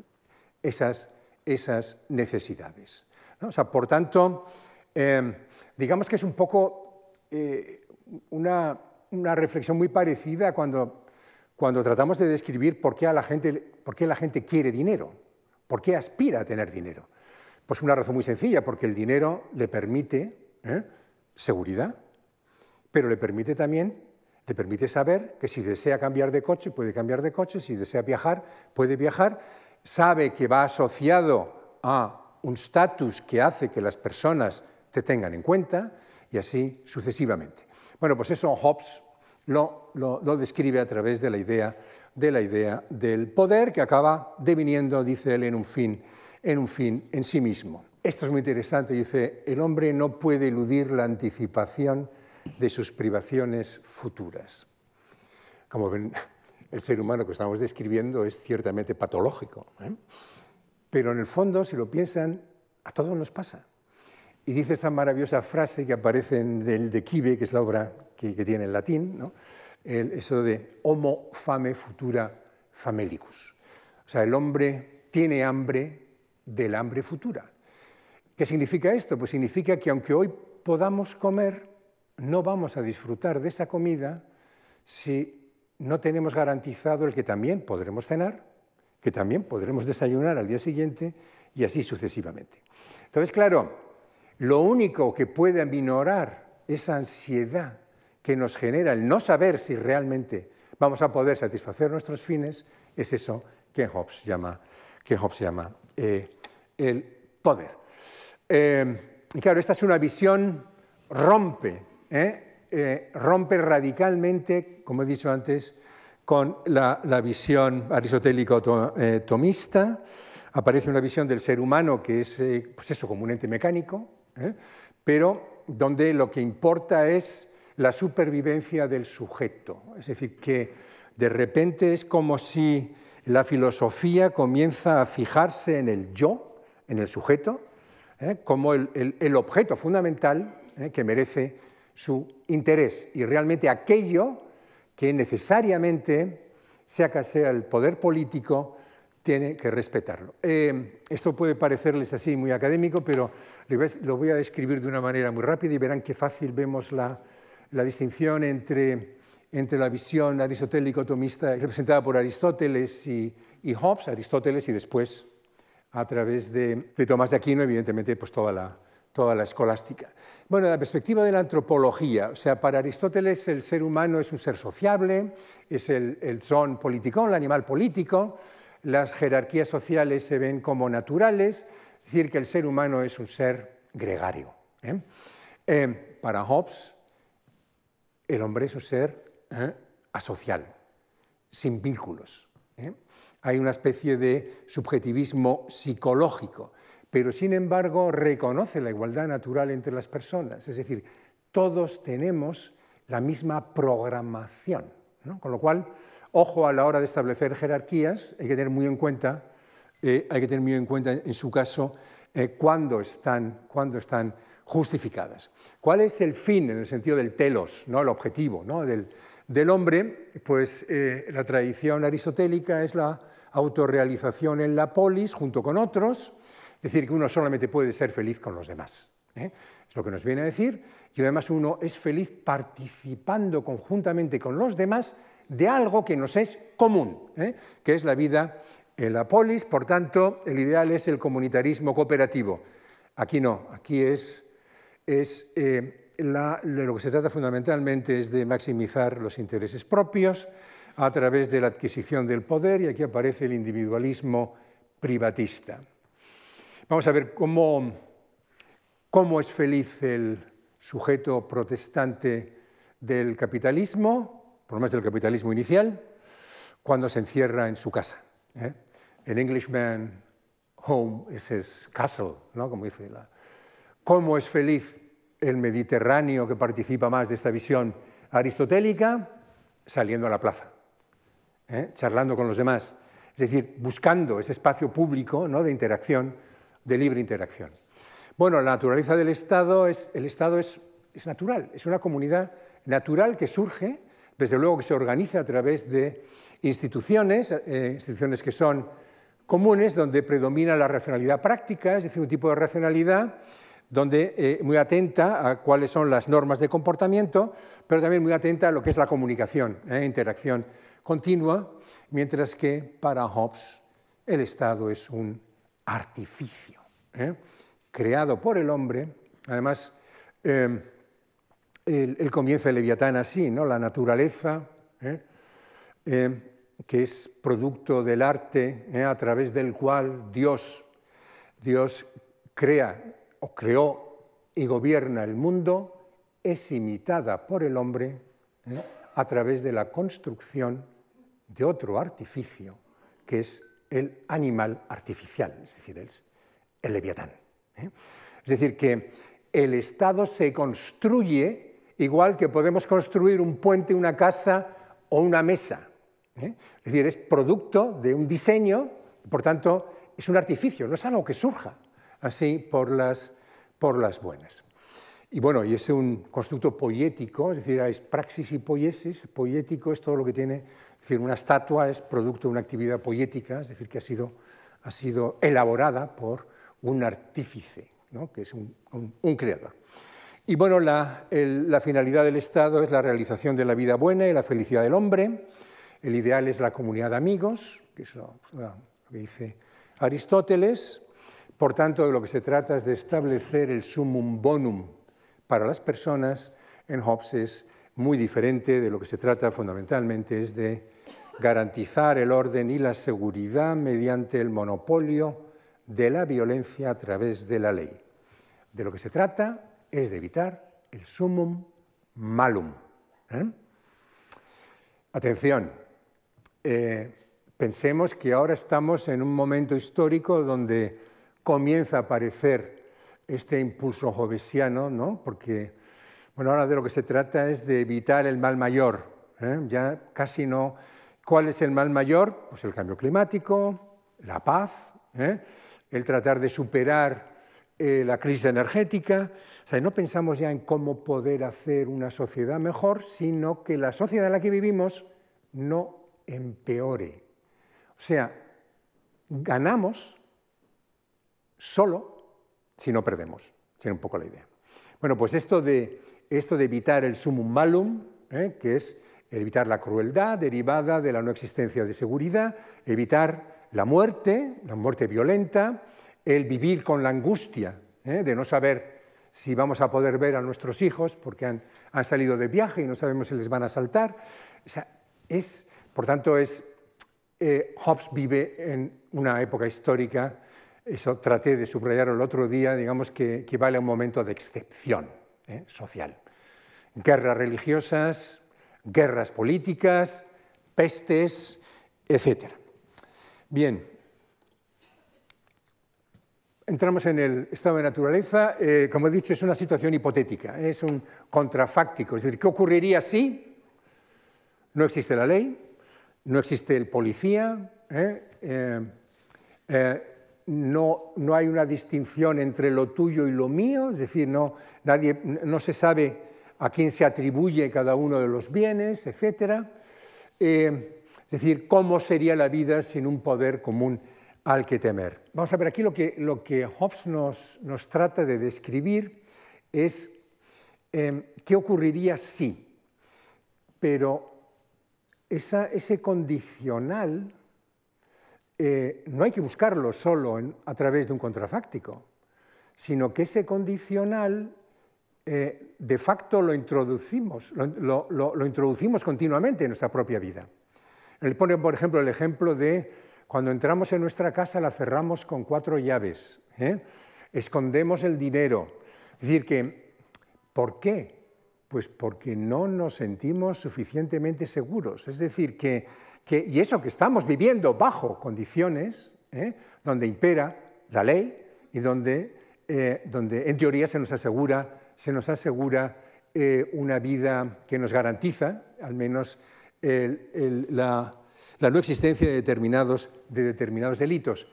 esas esas necesidades. por tanto, em, digamos que es un poco eh, una, reflexión muy parecida cuando, cuando tratamos de describir por qué, la gente, por la gente quiere dinero, por qué aspira a tener dinero. Pues una razón muy sencilla, porque el dinero le permite ¿eh? seguridad, pero le permite también le permite saber que si desea cambiar de coche, puede cambiar de coche, si desea viajar, puede viajar, sabe que va asociado a un status que hace que las personas te tengan en cuenta y así sucesivamente. Bueno, pues eso Hobbes lo, describe a través de la, idea, de la idea del poder que acaba deviniendo, dice él, en un fin en, un fin en sí mismo. Esto es muy interesante, dice, el hombre no puede eludir la anticipación de sus privaciones futuras. Como ven, el ser humano que estamos describiendo es ciertamente patológico. ¿eh? Pero en el fondo, si lo piensan, a todos nos pasa. Y dice esa maravillosa frase que aparece en el de Quibe, que es la obra que, tiene en latín, eso de homo fame futura famelicus. O sea, el hombre tiene hambre del hambre futura. ¿Qué significa esto? Pues significa que aunque hoy podamos comer, no vamos a disfrutar de esa comida si no tenemos garantizado el que también podremos cenar, que también podremos desayunar al día siguiente y así sucesivamente. Entonces, claro, lo único que puede aminorar esa ansiedad que nos genera el no saber si realmente vamos a poder satisfacer nuestros fines es eso que Hobbes llama, que Hobbes llama eh, el poder. Eh, y claro, esta es una visión rompe ¿eh? Eh, rompe radicalmente, como he dicho antes, con la, visión aristotélico-tomista. Eh, Aparece una visión del ser humano que es, eh, pues eso, como un ente mecánico, pero donde lo que importa es la supervivencia del sujeto. Es decir, que de repente es como si la filosofía comienza a fijarse en el yo, en el sujeto, como el objeto fundamental que merece su interés y realmente aquello que necesariamente, sea que sea el poder político, tiene que respetarlo. Eh, esto puede parecerles así muy académico, pero lo voy a describir de una manera muy rápida y verán qué fácil vemos la, distinción entre, la visión aristotélico-tomista representada por Aristóteles y, Hobbes, Aristóteles y después a través de, de Tomás de Aquino, evidentemente, pues toda la, toda la escolástica. Bueno, la perspectiva de la antropología, o sea, para Aristóteles el ser humano es un ser sociable, es el, el son político, el animal político, las jerarquías sociales se ven como naturales, es decir, que el ser humano es un ser gregario. ¿eh? Eh, para Hobbes, el hombre es un ser ¿eh? asocial, sin vínculos. Hay una especie de subjetivismo psicológico pero sin embargo reconoce la igualdad natural entre las personas, es decir, todos tenemos la misma programación, con lo cual, ojo a la hora de establecer jerarquías, hay que tener muy en cuenta, eh, hay que tener muy en cuenta en su caso eh, cuándo están, están justificadas. ¿Cuál es el fin en el sentido del telos, ¿no? el objetivo ¿no? del, hombre? Pues eh, la tradición aristotélica es la autorrealización en la polis junto con otros, es decir, que uno solamente puede ser feliz con los demás. ¿eh? Es lo que nos viene a decir. Y además uno es feliz participando conjuntamente con los demás de algo que nos es común, ¿eh? que es la vida en la polis. Por tanto, el ideal es el comunitarismo cooperativo. Aquí no, aquí es, eh, lo que se trata fundamentalmente es de maximizar los intereses propios a través de la adquisición del poder y aquí aparece el individualismo privatista. Vamos a ver cómo, es feliz el sujeto protestante del capitalismo, por lo menos del capitalismo inicial, cuando se encierra en su casa. ¿eh? El Englishman home is his castle, ¿no? como dice la... ¿Cómo es feliz el Mediterráneo que participa más de esta visión aristotélica? Saliendo a la plaza, ¿eh? charlando con los demás, es decir, buscando ese espacio público de interacción de libre interacción. Bueno, la naturaleza del Estado es, el Estado es, natural, es una comunidad natural que surge, desde luego que se organiza a través de instituciones, eh, instituciones que son comunes, donde predomina la racionalidad práctica, es decir, un tipo de racionalidad donde eh, muy atenta a cuáles son las normas de comportamiento, pero también muy atenta a lo que es la comunicación, eh, interacción continua, mientras que para Hobbes el Estado es un artificio. ¿eh? creado por el hombre. Además, eh, el, el, Leviatán así, la naturaleza, ¿eh? em, que es producto del arte, ¿eh? a través del cual Dios, crea o creó y gobierna el mundo, es imitada por el hombre a través de la construcción de otro artificio, que es el animal artificial, es decir, el el leviatán. ¿eh? Es decir, que el Estado se construye igual que podemos construir un puente, una casa o una mesa. ¿eh? Es decir, es producto de un diseño, por tanto, es un artificio, no es algo que surja así por las, por las buenas. Y bueno, y es un constructo poético, es decir, es praxis y poiesis, poético es todo lo que tiene, es decir, una estatua es producto de una actividad poética, es decir, que ha sido, ha sido elaborada por un artífice, ¿no? que es un, creador. Y bueno, la, finalidad del Estado es la realización de la vida buena y la felicidad del hombre. El ideal es la comunidad de amigos, que es pues, que dice Aristóteles. Por tanto, de lo que se trata es de establecer el summum bonum para las personas. En Hobbes es muy diferente, de lo que se trata fundamentalmente es de garantizar el orden y la seguridad mediante el monopolio de la violencia a través de la ley. De lo que se trata es de evitar el sumum malum. ¿eh? Atención, eh, pensemos que ahora estamos en un momento histórico donde comienza a aparecer este impulso jovesiano, ¿no? porque bueno, ahora de lo que se trata es de evitar el mal mayor. ¿eh? Ya casi no. ¿Cuál es el mal mayor? Pues el cambio climático, la paz el tratar de superar eh, la crisis energética. O sea, no pensamos ya en cómo poder hacer una sociedad mejor, sino que la sociedad en la que vivimos no empeore. O sea, ganamos solo si no perdemos. Tiene un poco la idea. Bueno, pues esto de, esto de evitar el sumum malum, ¿eh? que es evitar la crueldad derivada de la no existencia de seguridad, evitar la muerte, la muerte violenta, el vivir con la angustia ¿eh? de no saber si vamos a poder ver a nuestros hijos porque han, salido de viaje y no sabemos si les van a saltar. es, por tanto, es, eh, Hobbes vive en una época histórica, eso traté de subrayar el otro día, digamos que equivale un momento de excepción ¿eh? social. Guerras religiosas, guerras políticas, pestes, etcétera. Bien. Entramos en el estado de naturaleza. Eh, como he dicho, es una situación hipotética, ¿eh? es un contrafáctico. Es decir, ¿qué ocurriría si no existe la ley, no existe el policía, ¿eh? no, no, hay una distinción entre lo tuyo y lo mío? Es decir, no, nadie, no se sabe a quién se atribuye cada uno de los bienes, etc. Es decir, cómo sería la vida sin un poder común al que temer. Vamos a ver, aquí lo que, Hobbes nos, trata de describir es em, qué ocurriría si, pero ese condicional eh, no hay que buscarlo solo a través de un contrafáctico, sino que ese condicional eh, de facto lo introducimos, lo introducimos continuamente en nuestra propia vida le pone, por ejemplo, el ejemplo de cuando entramos en nuestra casa la cerramos con cuatro llaves, ¿eh? escondemos el dinero. Es decir, que, ¿por qué? Pues porque no nos sentimos suficientemente seguros. Es decir, que, y eso que estamos viviendo bajo condiciones ¿eh? donde impera la ley y donde, eh, donde en teoría se nos asegura, se nos asegura una vida que nos garantiza, al menos la, no existencia de determinados, de determinados delitos.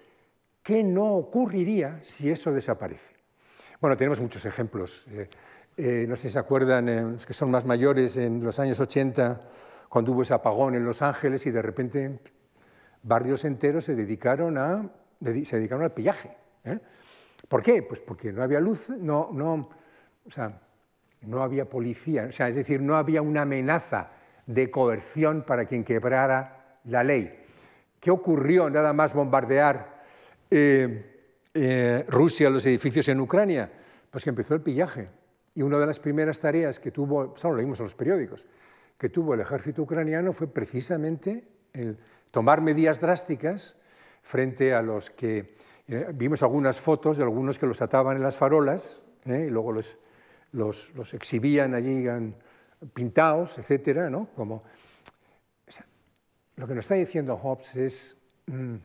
¿Qué no ocurriría si eso desaparece? Bueno, tenemos muchos ejemplos. Eh, eh, no sé si se acuerdan, los eh, que son más mayores, en los años 80, cuando hubo ese apagón en Los Ángeles y de repente barrios enteros se dedicaron, al pillaje. ¿Por qué? Pues porque no había luz, no, había policía, es decir, no había una amenaza de coerción para quien quebrara la ley. ¿Qué ocurrió nada más bombardear eh, eh, Rusia los edificios en Ucrania? Pues que empezó el pillaje. Y una de las primeras tareas que tuvo, solo lo vimos en los periódicos, que tuvo el ejército ucraniano fue precisamente tomar medidas drásticas frente a los que eh, vimos algunas fotos de algunos que los ataban en las farolas y luego los, los, los exhibían allí en, pintados, etcétera, ¿no? Como, lo que nos está diciendo Hobbes es mm,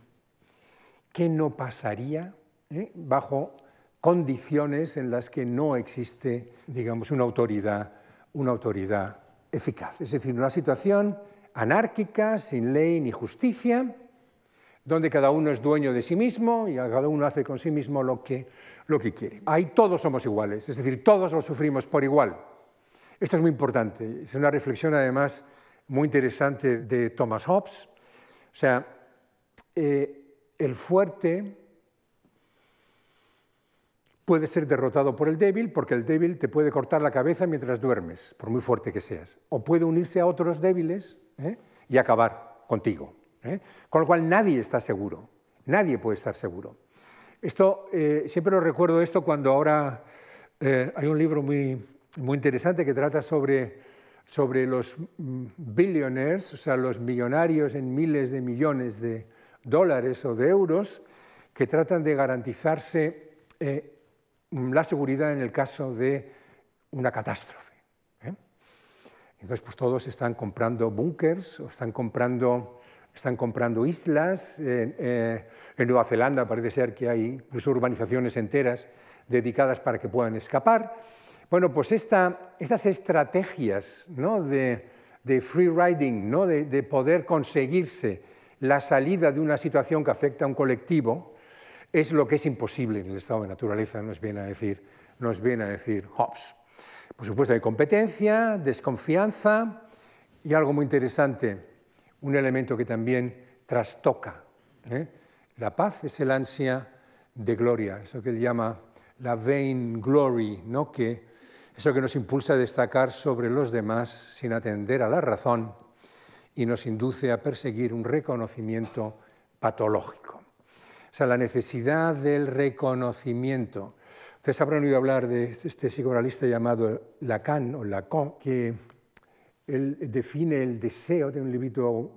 que no pasaría eh, bajo condiciones en las que no existe, digamos, una autoridad, una autoridad eficaz. Es decir, una situación anárquica, sin ley ni justicia, donde cada uno es dueño de sí mismo y cada uno hace con sí mismo lo que, lo que quiere. Ahí todos somos iguales, es decir, todos lo sufrimos por igual. Esto es muy importante. Es una reflexión, además, muy interesante de Thomas Hobbes. O sea, eh, el fuerte puede ser derrotado por el débil porque el débil te puede cortar la cabeza mientras duermes, por muy fuerte que seas. O puede unirse a otros débiles ¿eh? y acabar contigo. ¿eh? Con lo cual nadie está seguro, nadie puede estar seguro. Esto, siempre lo recuerdo esto cuando ahora hay un libro muy muy interesante que trata sobre, los mm, billionaires, o sea, los millonarios en miles de millones de dólares o de euros, que tratan de garantizarse eh, la seguridad en el caso de una catástrofe. ¿eh? Entonces, pues todos están comprando búnkers o están comprando, islas. Eh, en Nueva Zelanda parece ser que hay incluso urbanizaciones enteras dedicadas para que puedan escapar. Bueno, pues estas estrategias ¿no? de, free riding, ¿no? de, poder conseguirse la salida de una situación que afecta a un colectivo, es lo que es imposible en el estado de naturaleza, nos viene a decir, nos viene a decir Hobbes. Por supuesto, hay competencia, desconfianza y algo muy interesante, un elemento que también trastoca. ¿eh? La paz es el ansia de gloria, eso que él llama la vain glory, ¿no? que eso que nos impulsa a destacar sobre los demás sin atender a la razón y nos induce a perseguir un reconocimiento patológico. O sea, la necesidad del reconocimiento. Ustedes habrán oído hablar de este, este psicoanalista llamado Lacan o Lacan, que él define el deseo, de un librito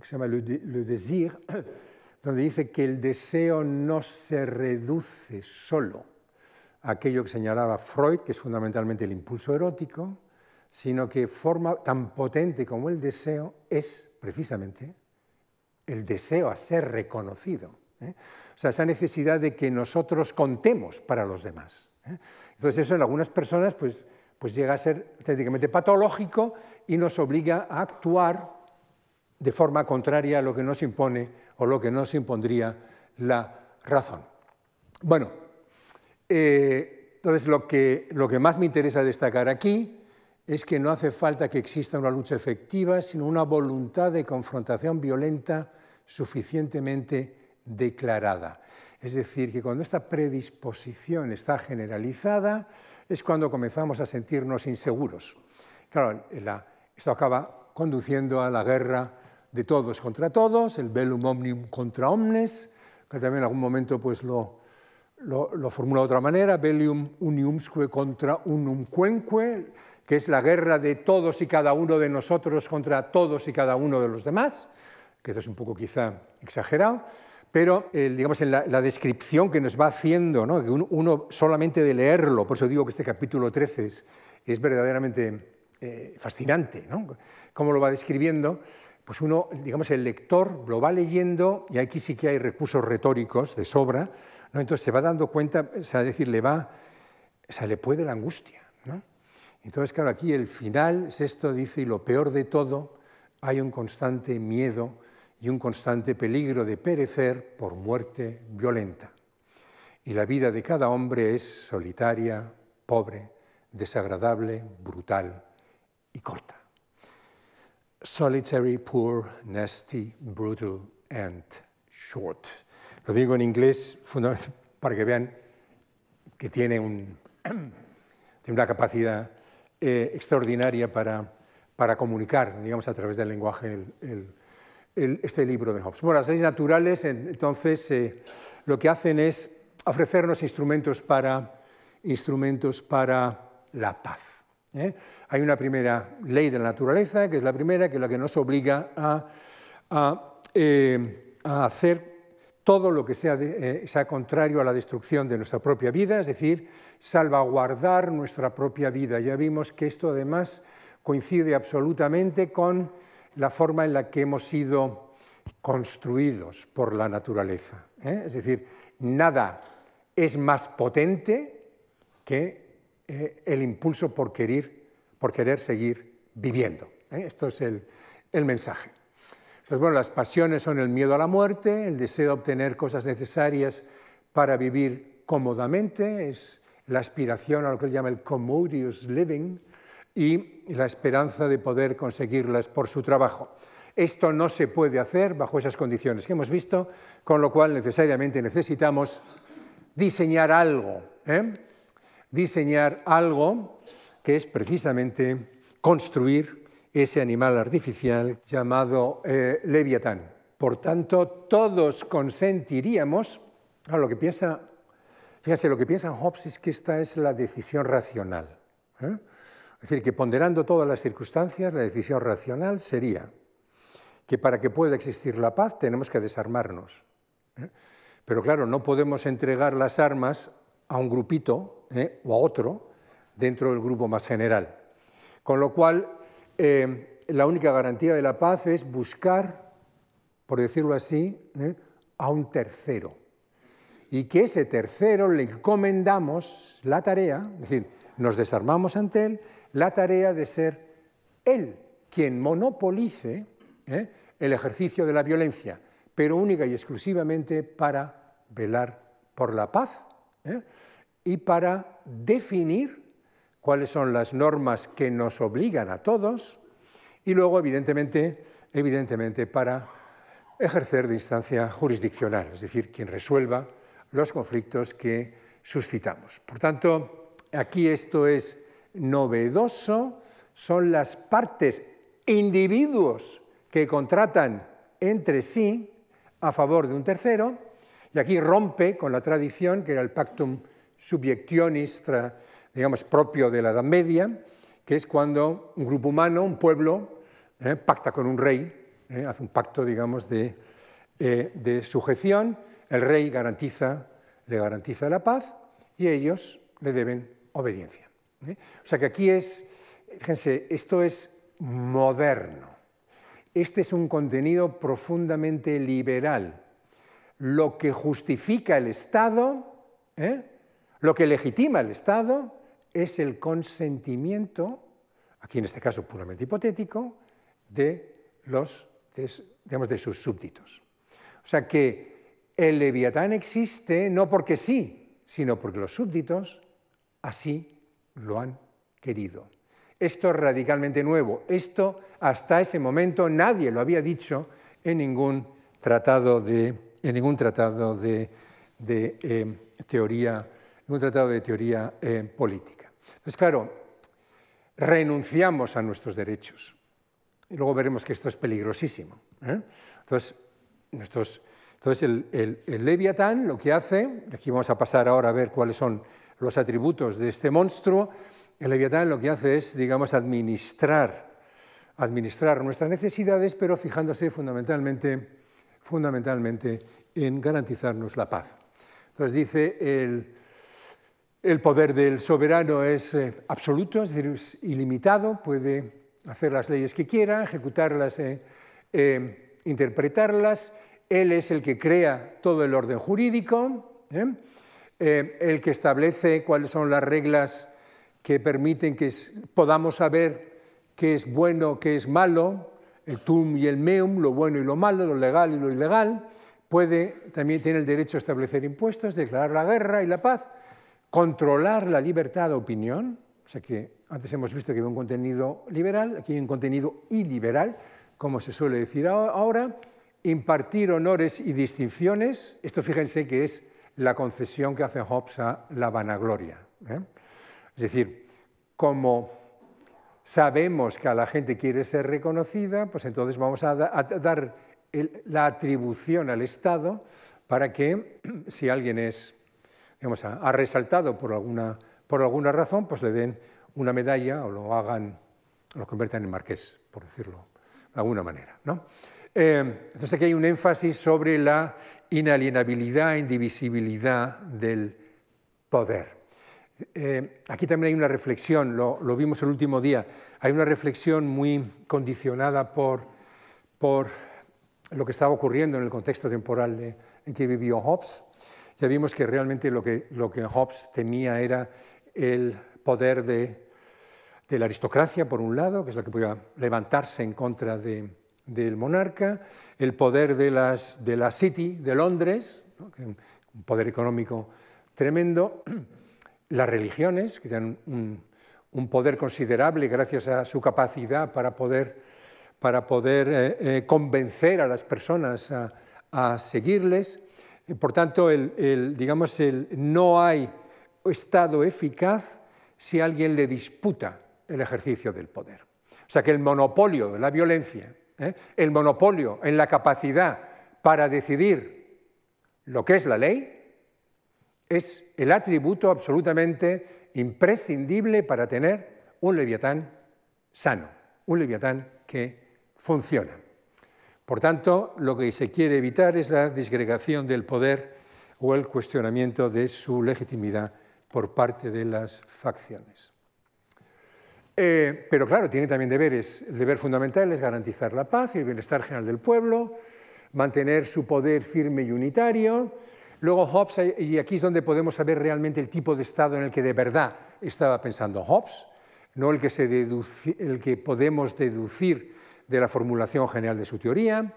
que se llama Le Désir, donde dice que el deseo no se reduce solo aquello que señalaba Freud, que es fundamentalmente el impulso erótico, sino que forma tan potente como el deseo es precisamente el deseo a ser reconocido. ¿eh? O sea, esa necesidad de que nosotros contemos para los demás. ¿eh? Entonces eso en algunas personas pues, pues llega a ser técnicamente patológico y nos obliga a actuar de forma contraria a lo que nos impone o lo que nos impondría la razón. Bueno, eh, entonces, lo que, más me interesa destacar aquí es que no hace falta que exista una lucha efectiva, sino una voluntad de confrontación violenta suficientemente declarada. Es decir, que cuando esta predisposición está generalizada es cuando comenzamos a sentirnos inseguros. Claro, esto acaba conduciendo a la guerra de todos contra todos, el bellum omnium contra omnes, que también en algún momento pues lo, lo, formula de otra manera, Bellium uniumsque contra cuenque que es la guerra de todos y cada uno de nosotros contra todos y cada uno de los demás, que esto es un poco quizá exagerado, pero eh, digamos en la, descripción que nos va haciendo, ¿no? que uno, solamente de leerlo, por eso digo que este capítulo 13 es, verdaderamente eh, fascinante, ¿no? cómo lo va describiendo, pues uno, digamos, el lector lo va leyendo, y aquí sí que hay recursos retóricos de sobra, entonces se va dando cuenta, o sea, es decir, le va, o le puede la angustia. Entonces, claro, aquí el final es esto, dice, y lo peor de todo, hay un constante miedo y un constante peligro de perecer por muerte violenta. Y la vida de cada hombre es solitaria, pobre, desagradable, brutal y corta. Solitary, poor, nasty, brutal and short. Lo digo en inglés para que vean que tiene, una capacidad eh, extraordinaria para, comunicar, digamos, a través del lenguaje este libro de Hobbes. Bueno, las leyes naturales, entonces, eh, lo que hacen es ofrecernos instrumentos para, la paz. ¿eh? Hay una primera ley de la naturaleza, que es la primera, que es la que nos obliga a hacer todo lo que eh, sea, contrario a la destrucción de nuestra propia vida, es decir, salvaguardar nuestra propia vida. Ya vimos que esto además coincide absolutamente con la forma en la que hemos sido construidos por la naturaleza. ¿eh? Es decir, nada es más potente que eh, el impulso por querer, por querer seguir viviendo. Esto es el mensaje las pasiones son el miedo a la muerte, el deseo de obtener cosas necesarias para vivir cómodamente, es la aspiración a lo que él llama el commodious living y la esperanza de poder conseguirlas por su trabajo. Esto no se puede hacer bajo esas condiciones que hemos visto, con lo cual necesariamente necesitamos diseñar algo, ¿eh? diseñar algo que es precisamente construir ese animal artificial llamado eh, Leviatán. Por tanto, todos consentiríamos, a lo que piensa, fíjense, lo que piensa Hobbes es que esta es la decisión racional. ¿eh? Es decir, que ponderando todas las circunstancias, la decisión racional sería que para que pueda existir la paz tenemos que desarmarnos. ¿eh? Pero claro, no podemos entregar las armas a un grupito o a otro dentro del grupo más general. Con lo cual, eh, la única garantía de la paz es buscar, por decirlo así, eh, a un tercero. Y que ese tercero le encomendamos la tarea, es decir, nos desarmamos ante él, la tarea de ser él quien monopolice eh, el ejercicio de la violencia, pero única y exclusivamente para velar por la paz y para definir cuáles son las normas que nos obligan a todos y luego, evidentemente, evidentemente para ejercer de instancia jurisdiccional, es decir, quien resuelva los conflictos que suscitamos. Por tanto, aquí esto es novedoso, son las partes individuos que contratan entre sí a favor de un tercero, y aquí rompe con la tradición que era el pactum subjectionis tra digamos, propio de la Edad Media, que es cuando un grupo humano, un pueblo, eh, pacta con un rey, eh, hace un pacto, digamos, de, eh, sujeción, el rey le garantiza la paz y ellos le deben obediencia. O sea que aquí es, fíjense, esto es moderno. Este es un contenido profundamente liberal. Lo que justifica el Estado, lo que legitima el Estado, es el consentimiento, aquí en este caso puramente hipotético, de los, sus súbditos. O sea que el leviatán existe no porque sí, sino porque los súbditos así lo han querido. Esto es radicalmente nuevo. Esto hasta ese momento nadie lo había dicho en ningún tratado de, en ningún tratado de, eh, teoría, tratado de teoría eh, política. Entonces, claro, renunciamos a nuestros derechos. Y luego veremos que esto es peligrosísimo. ¿eh? Entonces, entonces el, Leviatán lo que hace, aquí vamos a pasar ahora a ver cuáles son los atributos de este monstruo, el Leviatán lo que hace es, digamos, administrar, administrar nuestras necesidades, pero fijándose fundamentalmente, fundamentalmente en garantizarnos la paz. Entonces dice el, el poder del soberano es eh, absoluto, es decir, es ilimitado, puede hacer las leyes que quiera, ejecutarlas, eh, eh, interpretarlas. Él es el que crea todo el orden jurídico, el que establece cuáles son las reglas que permiten que podamos saber qué es bueno, qué es malo, el tum y el meum, lo bueno y lo malo, lo legal y lo ilegal. Puede, también tiene el derecho a establecer impuestos, declarar la guerra y la paz controlar la libertad de opinión, o sea que antes hemos visto que había un contenido liberal, aquí hay un contenido iliberal, como se suele decir ahora, impartir honores y distinciones, esto fíjense que es la concesión que hace Hobbes a la vanagloria. ¿eh? Es decir, como sabemos que a la gente quiere ser reconocida, pues entonces vamos a, dar la atribución al Estado para que si alguien es ha, resaltado por alguna, razón, pues le den una medalla o lo hagan, lo conviertan en marqués, por decirlo de alguna manera. ¿no? Eh, entonces aquí hay un énfasis sobre la inalienabilidad, indivisibilidad del poder. Eh, aquí también hay una reflexión, lo, vimos el último día, hay una reflexión muy condicionada por, lo que estaba ocurriendo en el contexto temporal en que vivió Hobbes, ya vimos que realmente lo que, lo que Hobbes temía era el poder de, la aristocracia, por un lado, que es la que podía levantarse en contra del monarca, el poder de, las, de la City, de Londres, un poder económico tremendo, las religiones, que tienen un, poder considerable gracias a su capacidad para poder, para poder eh, eh, convencer a las personas a seguirles, por tanto, digamos, no hay Estado eficaz si alguien le disputa el ejercicio del poder. O sea que el monopolio de la violencia, ¿eh? el monopolio en la capacidad para decidir lo que es la ley, es el atributo absolutamente imprescindible para tener un leviatán sano, un leviatán que funciona. Por tanto, lo que se quiere evitar es la disgregación del poder o el cuestionamiento de su legitimidad por parte de las facciones. Eh, pero claro, tiene también deberes. El deber fundamental es garantizar la paz y el bienestar general del pueblo, mantener su poder firme y unitario. Luego Hobbes, eh, y aquí es donde podemos saber realmente el tipo de Estado en el que de verdad estaba pensando Hobbes, no el que, el que podemos deducir de la formulación general de su teoría.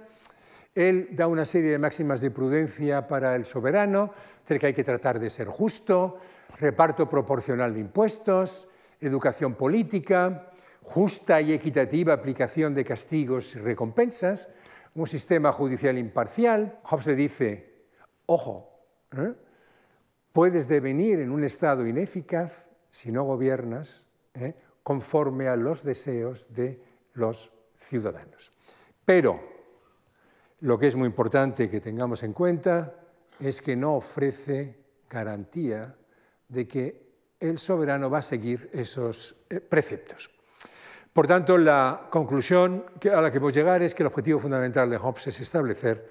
Él da una serie de máximas de prudencia para el soberano, que hay que tratar de ser justo, reparto proporcional de impuestos, educación política, justa y equitativa aplicación de castigos y recompensas, un sistema judicial imparcial. Hobbes le dice, ojo, ¿eh? puedes devenir en un Estado ineficaz si no gobiernas ¿eh? conforme a los deseos de los ciudadanos. Pero lo que es muy importante que tengamos en cuenta es que no ofrece garantía de que el soberano va a seguir esos eh, preceptos. Por tanto, la conclusión a la que puedo llegar es que el objetivo fundamental de Hobbes es establecer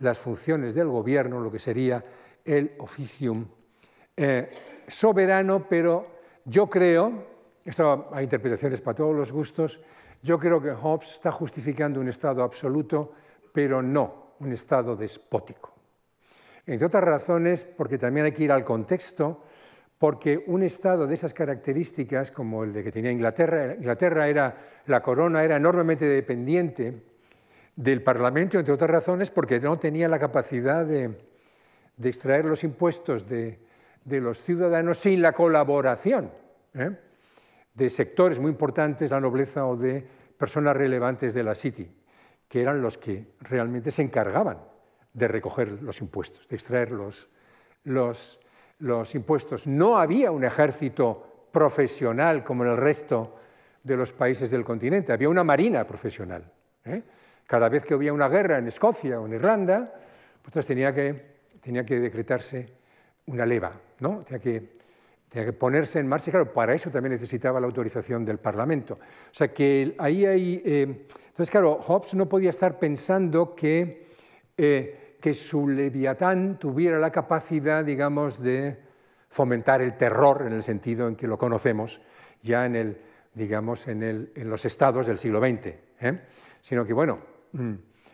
las funciones del gobierno, lo que sería el oficium eh, soberano, pero yo creo, esto hay interpretaciones para todos los gustos, yo creo que Hobbes está justificando un estado absoluto, pero no un estado despótico. Entre otras razones, porque también hay que ir al contexto, porque un estado de esas características, como el de que tenía Inglaterra, Inglaterra era, la corona era enormemente dependiente del Parlamento, entre otras razones, porque no tenía la capacidad de, extraer los impuestos de, de, los ciudadanos sin la colaboración. ¿eh? de sectores muy importantes la nobleza o de personas relevantes de la City, que eran los que realmente se encargaban de recoger los impuestos, de extraer los, los, impuestos. No había un ejército profesional como en el resto de los países del continente, había una marina profesional. ¿eh? Cada vez que había una guerra en Escocia o en Irlanda, pues tenía que, tenía que decretarse una leva, ¿no? tenía que Tenía que ponerse en marcha y claro, para eso también necesitaba la autorización del Parlamento. O sea que ahí hay... Eh, entonces, claro, Hobbes no podía estar pensando que, eh, que su leviatán tuviera la capacidad, digamos, de fomentar el terror en el sentido en que lo conocemos ya en, el, digamos, en, el, en los estados del siglo XX, ¿eh? sino que, bueno, mm,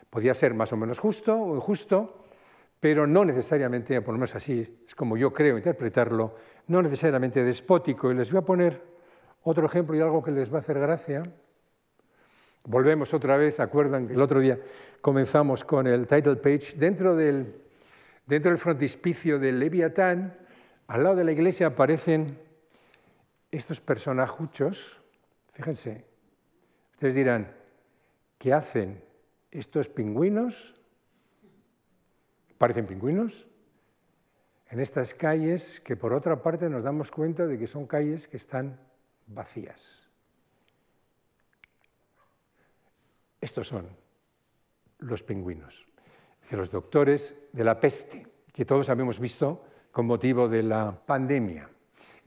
podía ser más o menos justo, o injusto, pero no necesariamente, por lo menos así es como yo creo interpretarlo, no necesariamente despótico. Y les voy a poner otro ejemplo y algo que les va a hacer gracia. Volvemos otra vez, acuerdan que el otro día comenzamos con el title page. Dentro del, dentro del frontispicio del Leviatán, al lado de la iglesia aparecen estos personajuchos. Fíjense, ustedes dirán, ¿qué hacen estos pingüinos parecen pingüinos, en estas calles que por otra parte nos damos cuenta de que son calles que están vacías. Estos son los pingüinos, es los doctores de la peste, que todos habíamos visto con motivo de la pandemia.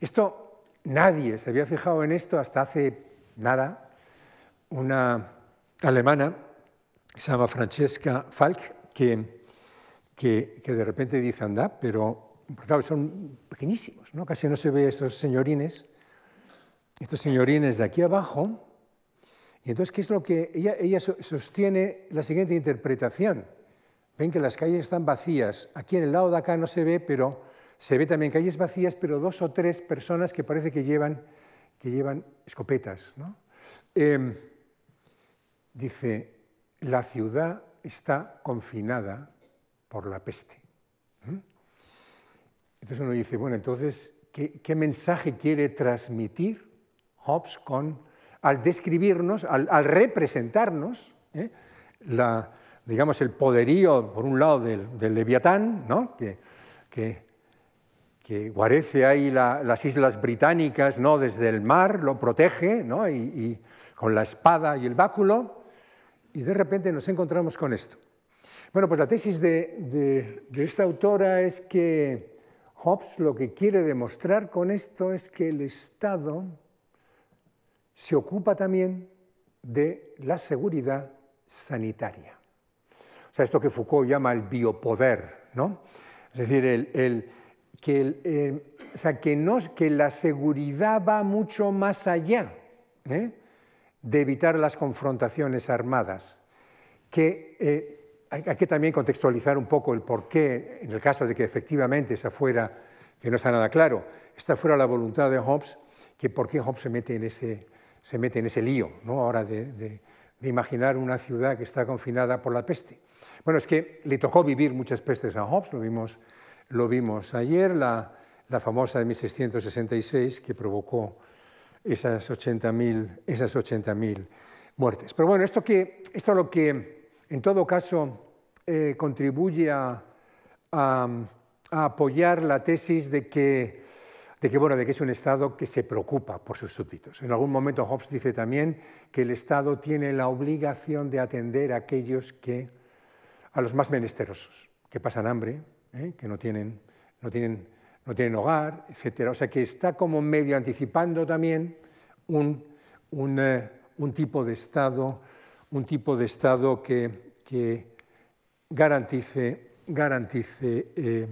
Esto, nadie se había fijado en esto hasta hace nada. Una alemana, se llama Francesca Falk, que que, de repente dice anda, pero claro, son pequeñísimos, casi no se ve estos señorines, estos señorines de aquí abajo. Y entonces, ¿qué es lo que ella, sostiene la siguiente interpretación? Ven que las calles están vacías. Aquí en el lado de acá no se ve, pero se ve también calles vacías, pero dos o tres personas que parece que llevan, que llevan escopetas. Em, dice, la ciudad está confinada por la peste. Entonces uno dice, bueno, entonces, ¿qué, mensaje quiere transmitir Hobbes con, al describirnos, al, representarnos, ¿eh? digamos, el poderío, por un lado, del, Leviatán, que, guarece ahí las islas británicas ¿no? desde el mar, lo protege, y con la espada y el báculo, y de repente nos encontramos con esto. Bueno, pues la tesis de, esta autora es que Hobbes lo que quiere demostrar con esto es que el Estado se ocupa también de la seguridad sanitaria. O sea, esto que Foucault llama el biopoder, ¿no? Es decir, eh, que, la seguridad va mucho más allá ¿eh? de evitar las confrontaciones armadas, que eh, hay, que también contextualizar un poco el por qué, en el caso de que efectivamente esa fuera, que no está nada claro, esta fuera la voluntad de Hobbes, que por qué Hobbes se mete en ese, se mete en ese lío, ¿no? ahora de, imaginar una ciudad que está confinada por la peste. Bueno, es que le tocó vivir muchas pestes a Hobbes, lo vimos, lo vimos ayer, la, la famosa de 1666 que provocó esas 80.000 esas 80.000 muertes. Pero bueno, esto, que, esto lo que en todo caso, eh, contribuye a, apoyar la tesis de que, es un Estado que se preocupa por sus súbditos. En algún momento Hobbes dice también que el Estado tiene la obligación de atender a aquellos que, a los más menesterosos, que pasan hambre, ¿eh? que no tienen, hogar, etc. O sea, que está como medio anticipando también un eh, tipo de Estado un tipo de Estado que, garantice, eh,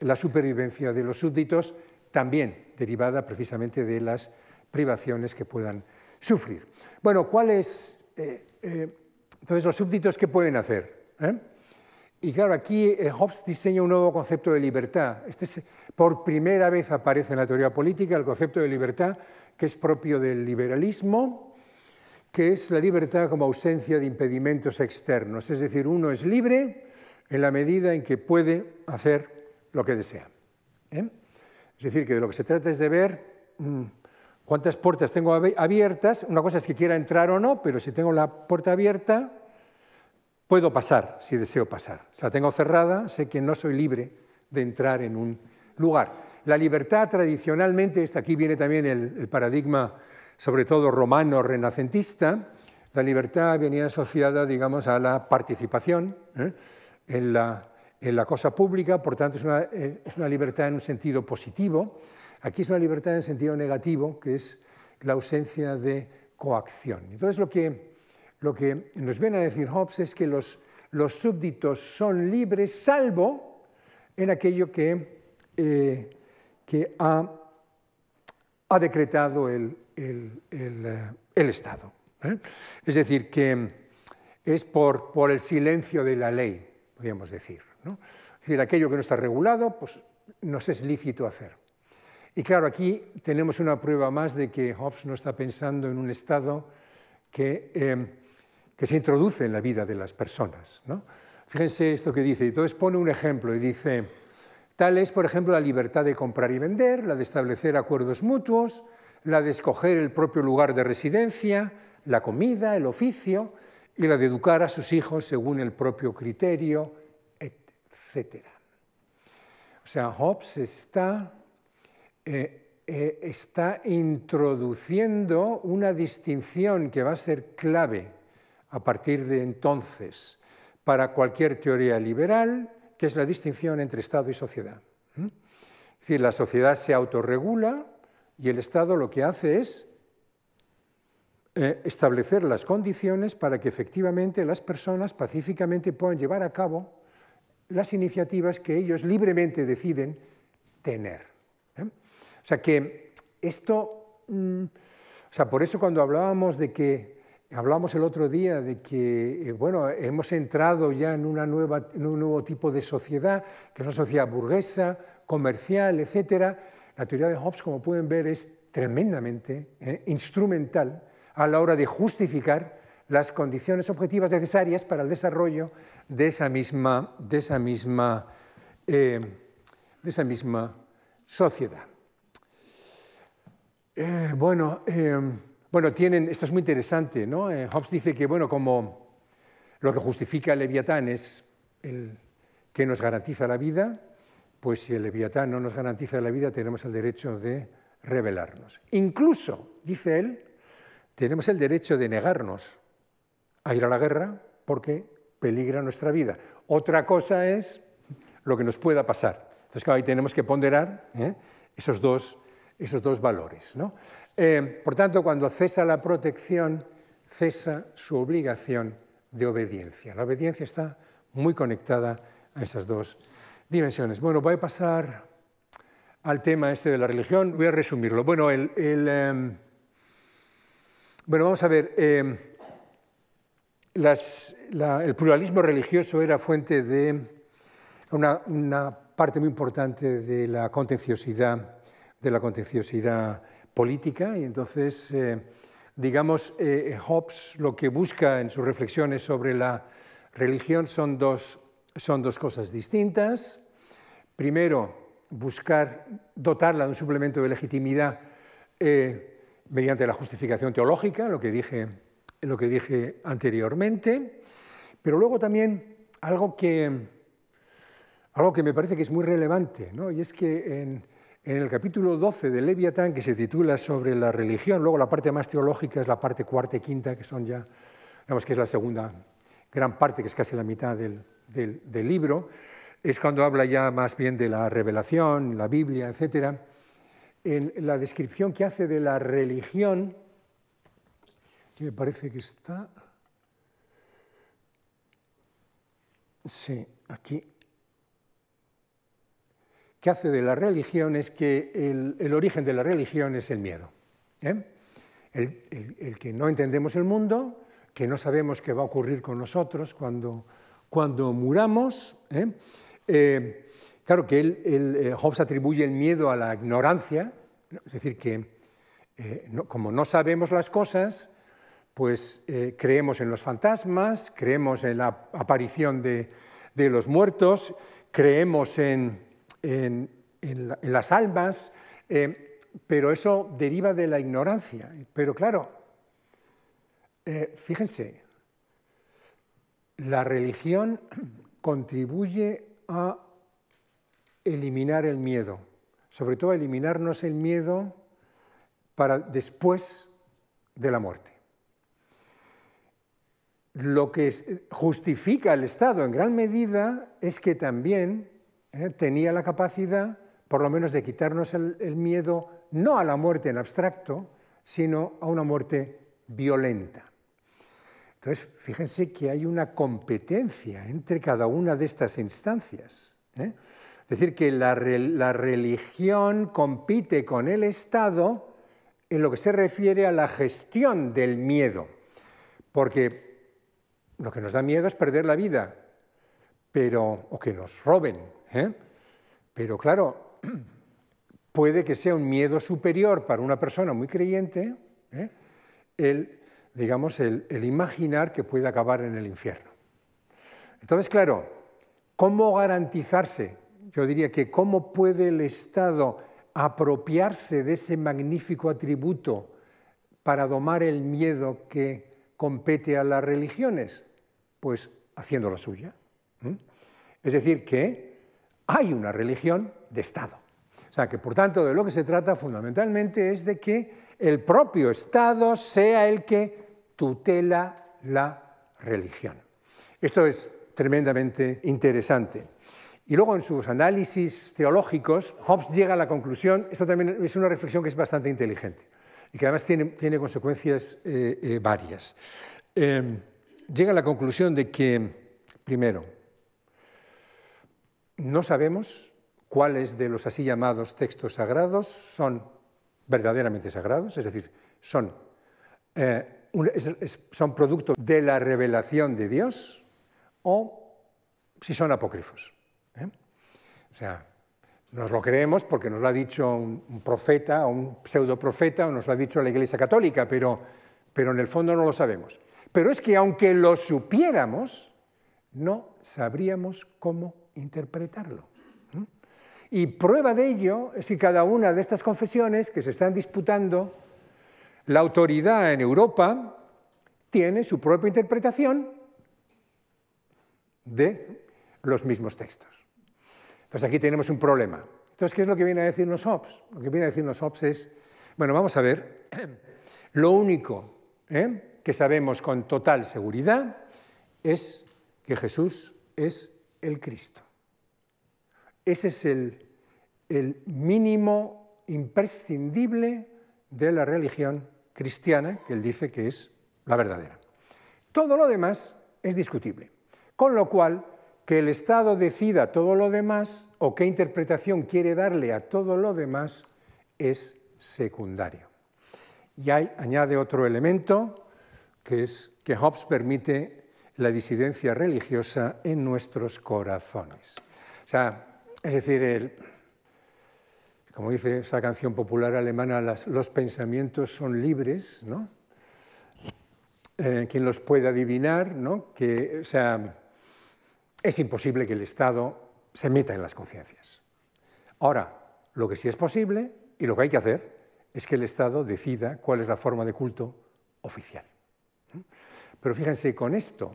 la supervivencia de los súbditos, también derivada precisamente de las privaciones que puedan sufrir. Bueno, ¿cuáles eh, eh, entonces, los súbditos que pueden hacer? Y claro, aquí Hobbes diseña un nuevo concepto de libertad. Este por primera vez aparece en la teoría política el concepto de libertad que es propio del liberalismo que es la libertad como ausencia de impedimentos externos. Es decir, uno es libre en la medida en que puede hacer lo que desea. ¿eh? Es decir, que de lo que se trata es de ver mm, cuántas puertas tengo abiertas. Una cosa es que quiera entrar o no, pero si tengo la puerta abierta, puedo pasar si deseo pasar. Si la tengo cerrada, sé que no soy libre de entrar en un lugar. La libertad tradicionalmente, aquí viene también el paradigma sobre todo romano-renacentista, la libertad venía asociada, digamos, a la participación ¿eh? en, la, cosa pública, por tanto eh, es una, libertad en un sentido positivo. Aquí es una libertad en sentido negativo, que es la ausencia de coacción. Entonces lo que, lo que nos viene a decir Hobbes es que los, los súbditos son libres, salvo en aquello que, eh, que ha, ha, decretado el, eh, el, Estado. ¿eh? Es decir, que es por, el silencio de la ley, podríamos decir. Es decir, aquello que no está regulado, pues nos es lícito hacer. Y claro, aquí tenemos una prueba más de que Hobbes no está pensando en un Estado que, em, se introduce en la vida de las personas. Fíjense esto que dice. Entonces pone un ejemplo y dice, tal es, por ejemplo, la libertad de comprar y vender, la de establecer acuerdos mutuos, la de escoger el propio lugar de residencia, la comida, el oficio y la de educar a sus hijos según el propio criterio, etc. O sea, Hobbes está, eh, eh, está introduciendo una distinción que va a ser clave a partir de entonces para cualquier teoría liberal, que es la distinción entre Estado y sociedad. Es decir, la sociedad se autorregula, y el Estado lo que hace es eh, establecer las condiciones para que efectivamente las personas pacíficamente puedan llevar a cabo las iniciativas que ellos libremente deciden tener. ¿eh? O sea que esto, mm, o sea, por eso cuando hablábamos de que, hablamos el otro día de que, eh, bueno, hemos entrado ya en, un nuevo tipo de sociedad, que es una sociedad burguesa, comercial, etcétera, la teoría de Hobbes, como pueden ver, es tremendamente eh, instrumental a la hora de justificar las condiciones objetivas necesarias para el desarrollo de esa misma, sociedad. bueno, tienen, esto es muy interesante, ¿no? Eh, Hobbes dice que, como lo que justifica el Leviatán es el que nos garantiza la vida, pues si el leviatán no nos garantiza la vida, tenemos el derecho de rebelarnos. Incluso, dice él, tenemos el derecho de negarnos a ir a la guerra porque peligra nuestra vida. Otra cosa es lo que nos pueda pasar. Entonces, ahí tenemos que ponderar ¿eh? esos, dos, esos, dos, valores. Eh, por tanto, cuando cesa la protección, cesa su obligación de obediencia. La obediencia está muy conectada a esas dos dimensiones. Bueno, voy a pasar al tema este de la religión, voy a resumirlo. Bueno, em, bueno vamos a ver, em, el pluralismo religioso era fuente de una, parte muy importante de la contenciosidad, de la contenciosidad política, y entonces, eh, digamos, eh, Hobbes lo que busca en sus reflexiones sobre la religión son dos son dos cosas distintas. Primero, buscar dotarla de un suplemento de legitimidad eh, mediante la justificación teológica, lo que, dije, lo que dije anteriormente, pero luego también algo que, algo que me parece que es muy relevante, y es que en, el capítulo 12 de Leviatán, que se titula sobre la religión, luego la parte más teológica es la parte cuarta y quinta, que son ya, que es la segunda gran parte, que es casi la mitad del, del, libro, es cuando habla ya más bien de la revelación, la Biblia, etc. En la descripción que hace de la religión, que me parece que está... Sí, aquí. Que hace de la religión es que el, origen de la religión es el miedo. ¿eh? el que no entendemos el mundo, que no sabemos qué va a ocurrir con nosotros cuando cuando muramos, ¿eh? Eh, claro que él, eh, Hobbes atribuye el miedo a la ignorancia, es decir, que como no sabemos las cosas, pues creemos en los fantasmas, creemos en la aparición de, los muertos, creemos en, las almas, pero eso deriva de la ignorancia. Pero claro, fíjense, la religión contribuye a eliminar el miedo, sobre todo a eliminarnos el miedo para después de la muerte. Lo que eh, justifica el Estado en gran medida es que también eh, tenía la capacidad, por lo menos, de quitarnos el miedo no a la muerte en abstracto, sino a una muerte violenta. Entonces, fíjense que hay una competencia entre cada una de estas instancias. ¿eh? Es decir, que la, religión compite con el Estado en lo que se refiere a la gestión del miedo, porque lo que nos da miedo es perder la vida, pero, o que nos roben. ¿eh? Pero claro, puede que sea un miedo superior para una persona muy creyente ¿eh? el digamos, el, imaginar que puede acabar en el infierno. Entonces, claro, ¿cómo garantizarse? Yo diría que cómo puede el Estado apropiarse de ese magnífico atributo para domar el miedo que compete a las religiones? Pues haciendo la suya. Es decir, que hay una religión de Estado. O sea, que por tanto de lo que se trata fundamentalmente es de que el propio Estado sea el que tutela la religión. Esto es tremendamente interesante. Y luego en sus análisis teológicos, Hobbes llega a la conclusión, esto también es una reflexión que es bastante inteligente y que además tiene, consecuencias eh, eh, varias. Em, llega a la conclusión de que, primero, no sabemos cuáles de los así llamados textos sagrados son verdaderamente sagrados, es decir, son eh, son productos de la revelación de Dios o si son apócrifos. ¿eh? O sea, nos lo creemos porque nos lo ha dicho un, profeta o un pseudoprofeta o nos lo ha dicho la Iglesia Católica, pero, pero en el fondo no lo sabemos. Pero es que aunque lo supiéramos, no sabríamos cómo interpretarlo. ¿eh? Y prueba de ello es que cada una de estas confesiones que se están disputando la autoridad en Europa tiene su propia interpretación de los mismos textos. Entonces aquí tenemos un problema. Entonces, ¿qué es lo que viene a decirnos Hobbes? Lo que viene a decirnos Hobbes es, bueno, vamos a ver, lo único ¿eh? que sabemos con total seguridad es que Jesús es el Cristo. Ese es el, el mínimo imprescindible de la religión cristiana que él dice que es la verdadera. Todo lo demás es discutible, con lo cual que el Estado decida todo lo demás o qué interpretación quiere darle a todo lo demás es secundario. Y añade otro elemento, que es que Hobbes permite la disidencia religiosa en nuestros corazones. O sea, es decir, el, como dice esa canción popular alemana, los pensamientos son libres, ¿no? Eh, quien los puede adivinar, ¿no? Que, o sea, es imposible que el Estado se meta en las conciencias. Ahora, lo que sí es posible y lo que hay que hacer es que el Estado decida cuál es la forma de culto oficial. Pero fíjense, con esto,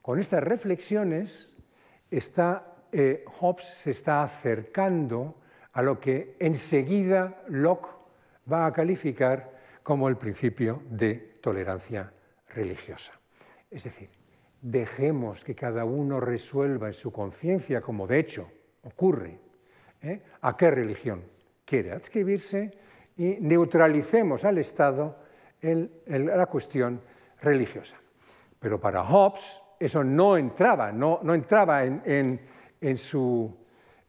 con estas reflexiones, está, eh, Hobbes se está acercando a lo que enseguida Locke va a calificar como el principio de tolerancia religiosa. Es decir, dejemos que cada uno resuelva en su conciencia, como de hecho ocurre, ¿eh? a qué religión quiere adscribirse y neutralicemos al Estado la cuestión religiosa. Pero para Hobbes eso no entraba, no, entraba en, en su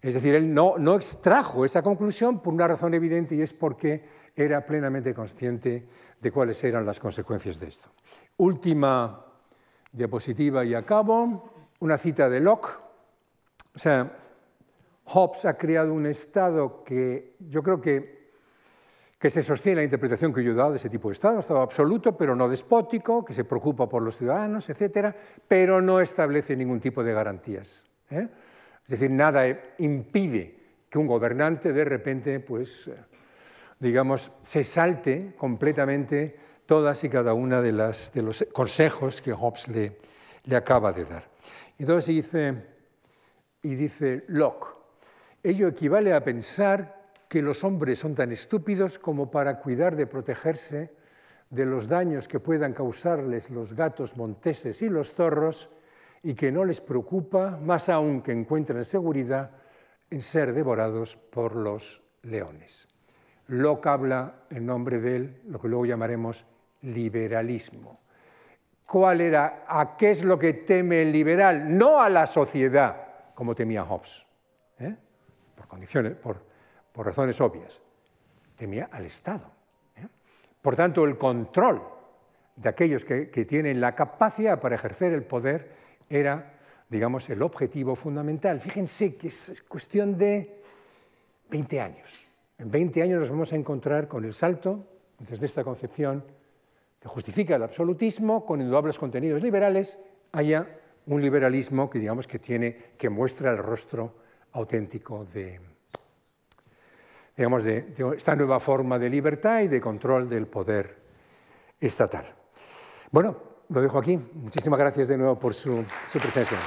es decir, él no, extrajo esa conclusión por una razón evidente y es porque era plenamente consciente de cuáles eran las consecuencias de esto. Última diapositiva y acabo. Una cita de Locke. O sea, Hobbes ha creado un estado que yo creo que, que se sostiene la interpretación que yo he dado de ese tipo de estado, un estado absoluto pero no despótico, que se preocupa por los ciudadanos, etcétera, pero no establece ningún tipo de garantías. ¿eh? Es decir, nada impide que un gobernante de repente, pues, digamos, se salte completamente todas y cada una de, los consejos que Hobbes le, acaba de dar. Entonces dice, y dice Locke, ello equivale a pensar que los hombres son tan estúpidos como para cuidar de protegerse de los daños que puedan causarles los gatos monteses y los zorros y que no les preocupa, más aún que encuentren seguridad, en ser devorados por los leones. Locke habla en nombre de él, lo que luego llamaremos liberalismo. ¿Cuál era, a qué es lo que teme el liberal? No a la sociedad, como temía Hobbes, ¿eh? por, razones obvias. Temía al Estado. ¿eh? Por tanto, el control de aquellos que tienen la capacidad para ejercer el poder era, digamos, el objetivo fundamental. Fíjense que es cuestión de 20 años. En 20 años nos vamos a encontrar con el salto desde esta concepción que justifica el absolutismo con indudables contenidos liberales haya un liberalismo que digamos que tiene que muestra el rostro auténtico de de esta nueva forma de libertad y de control del poder estatal. Bueno, lo dejo aquí. Muchísimas gracias de nuevo por su, presencia.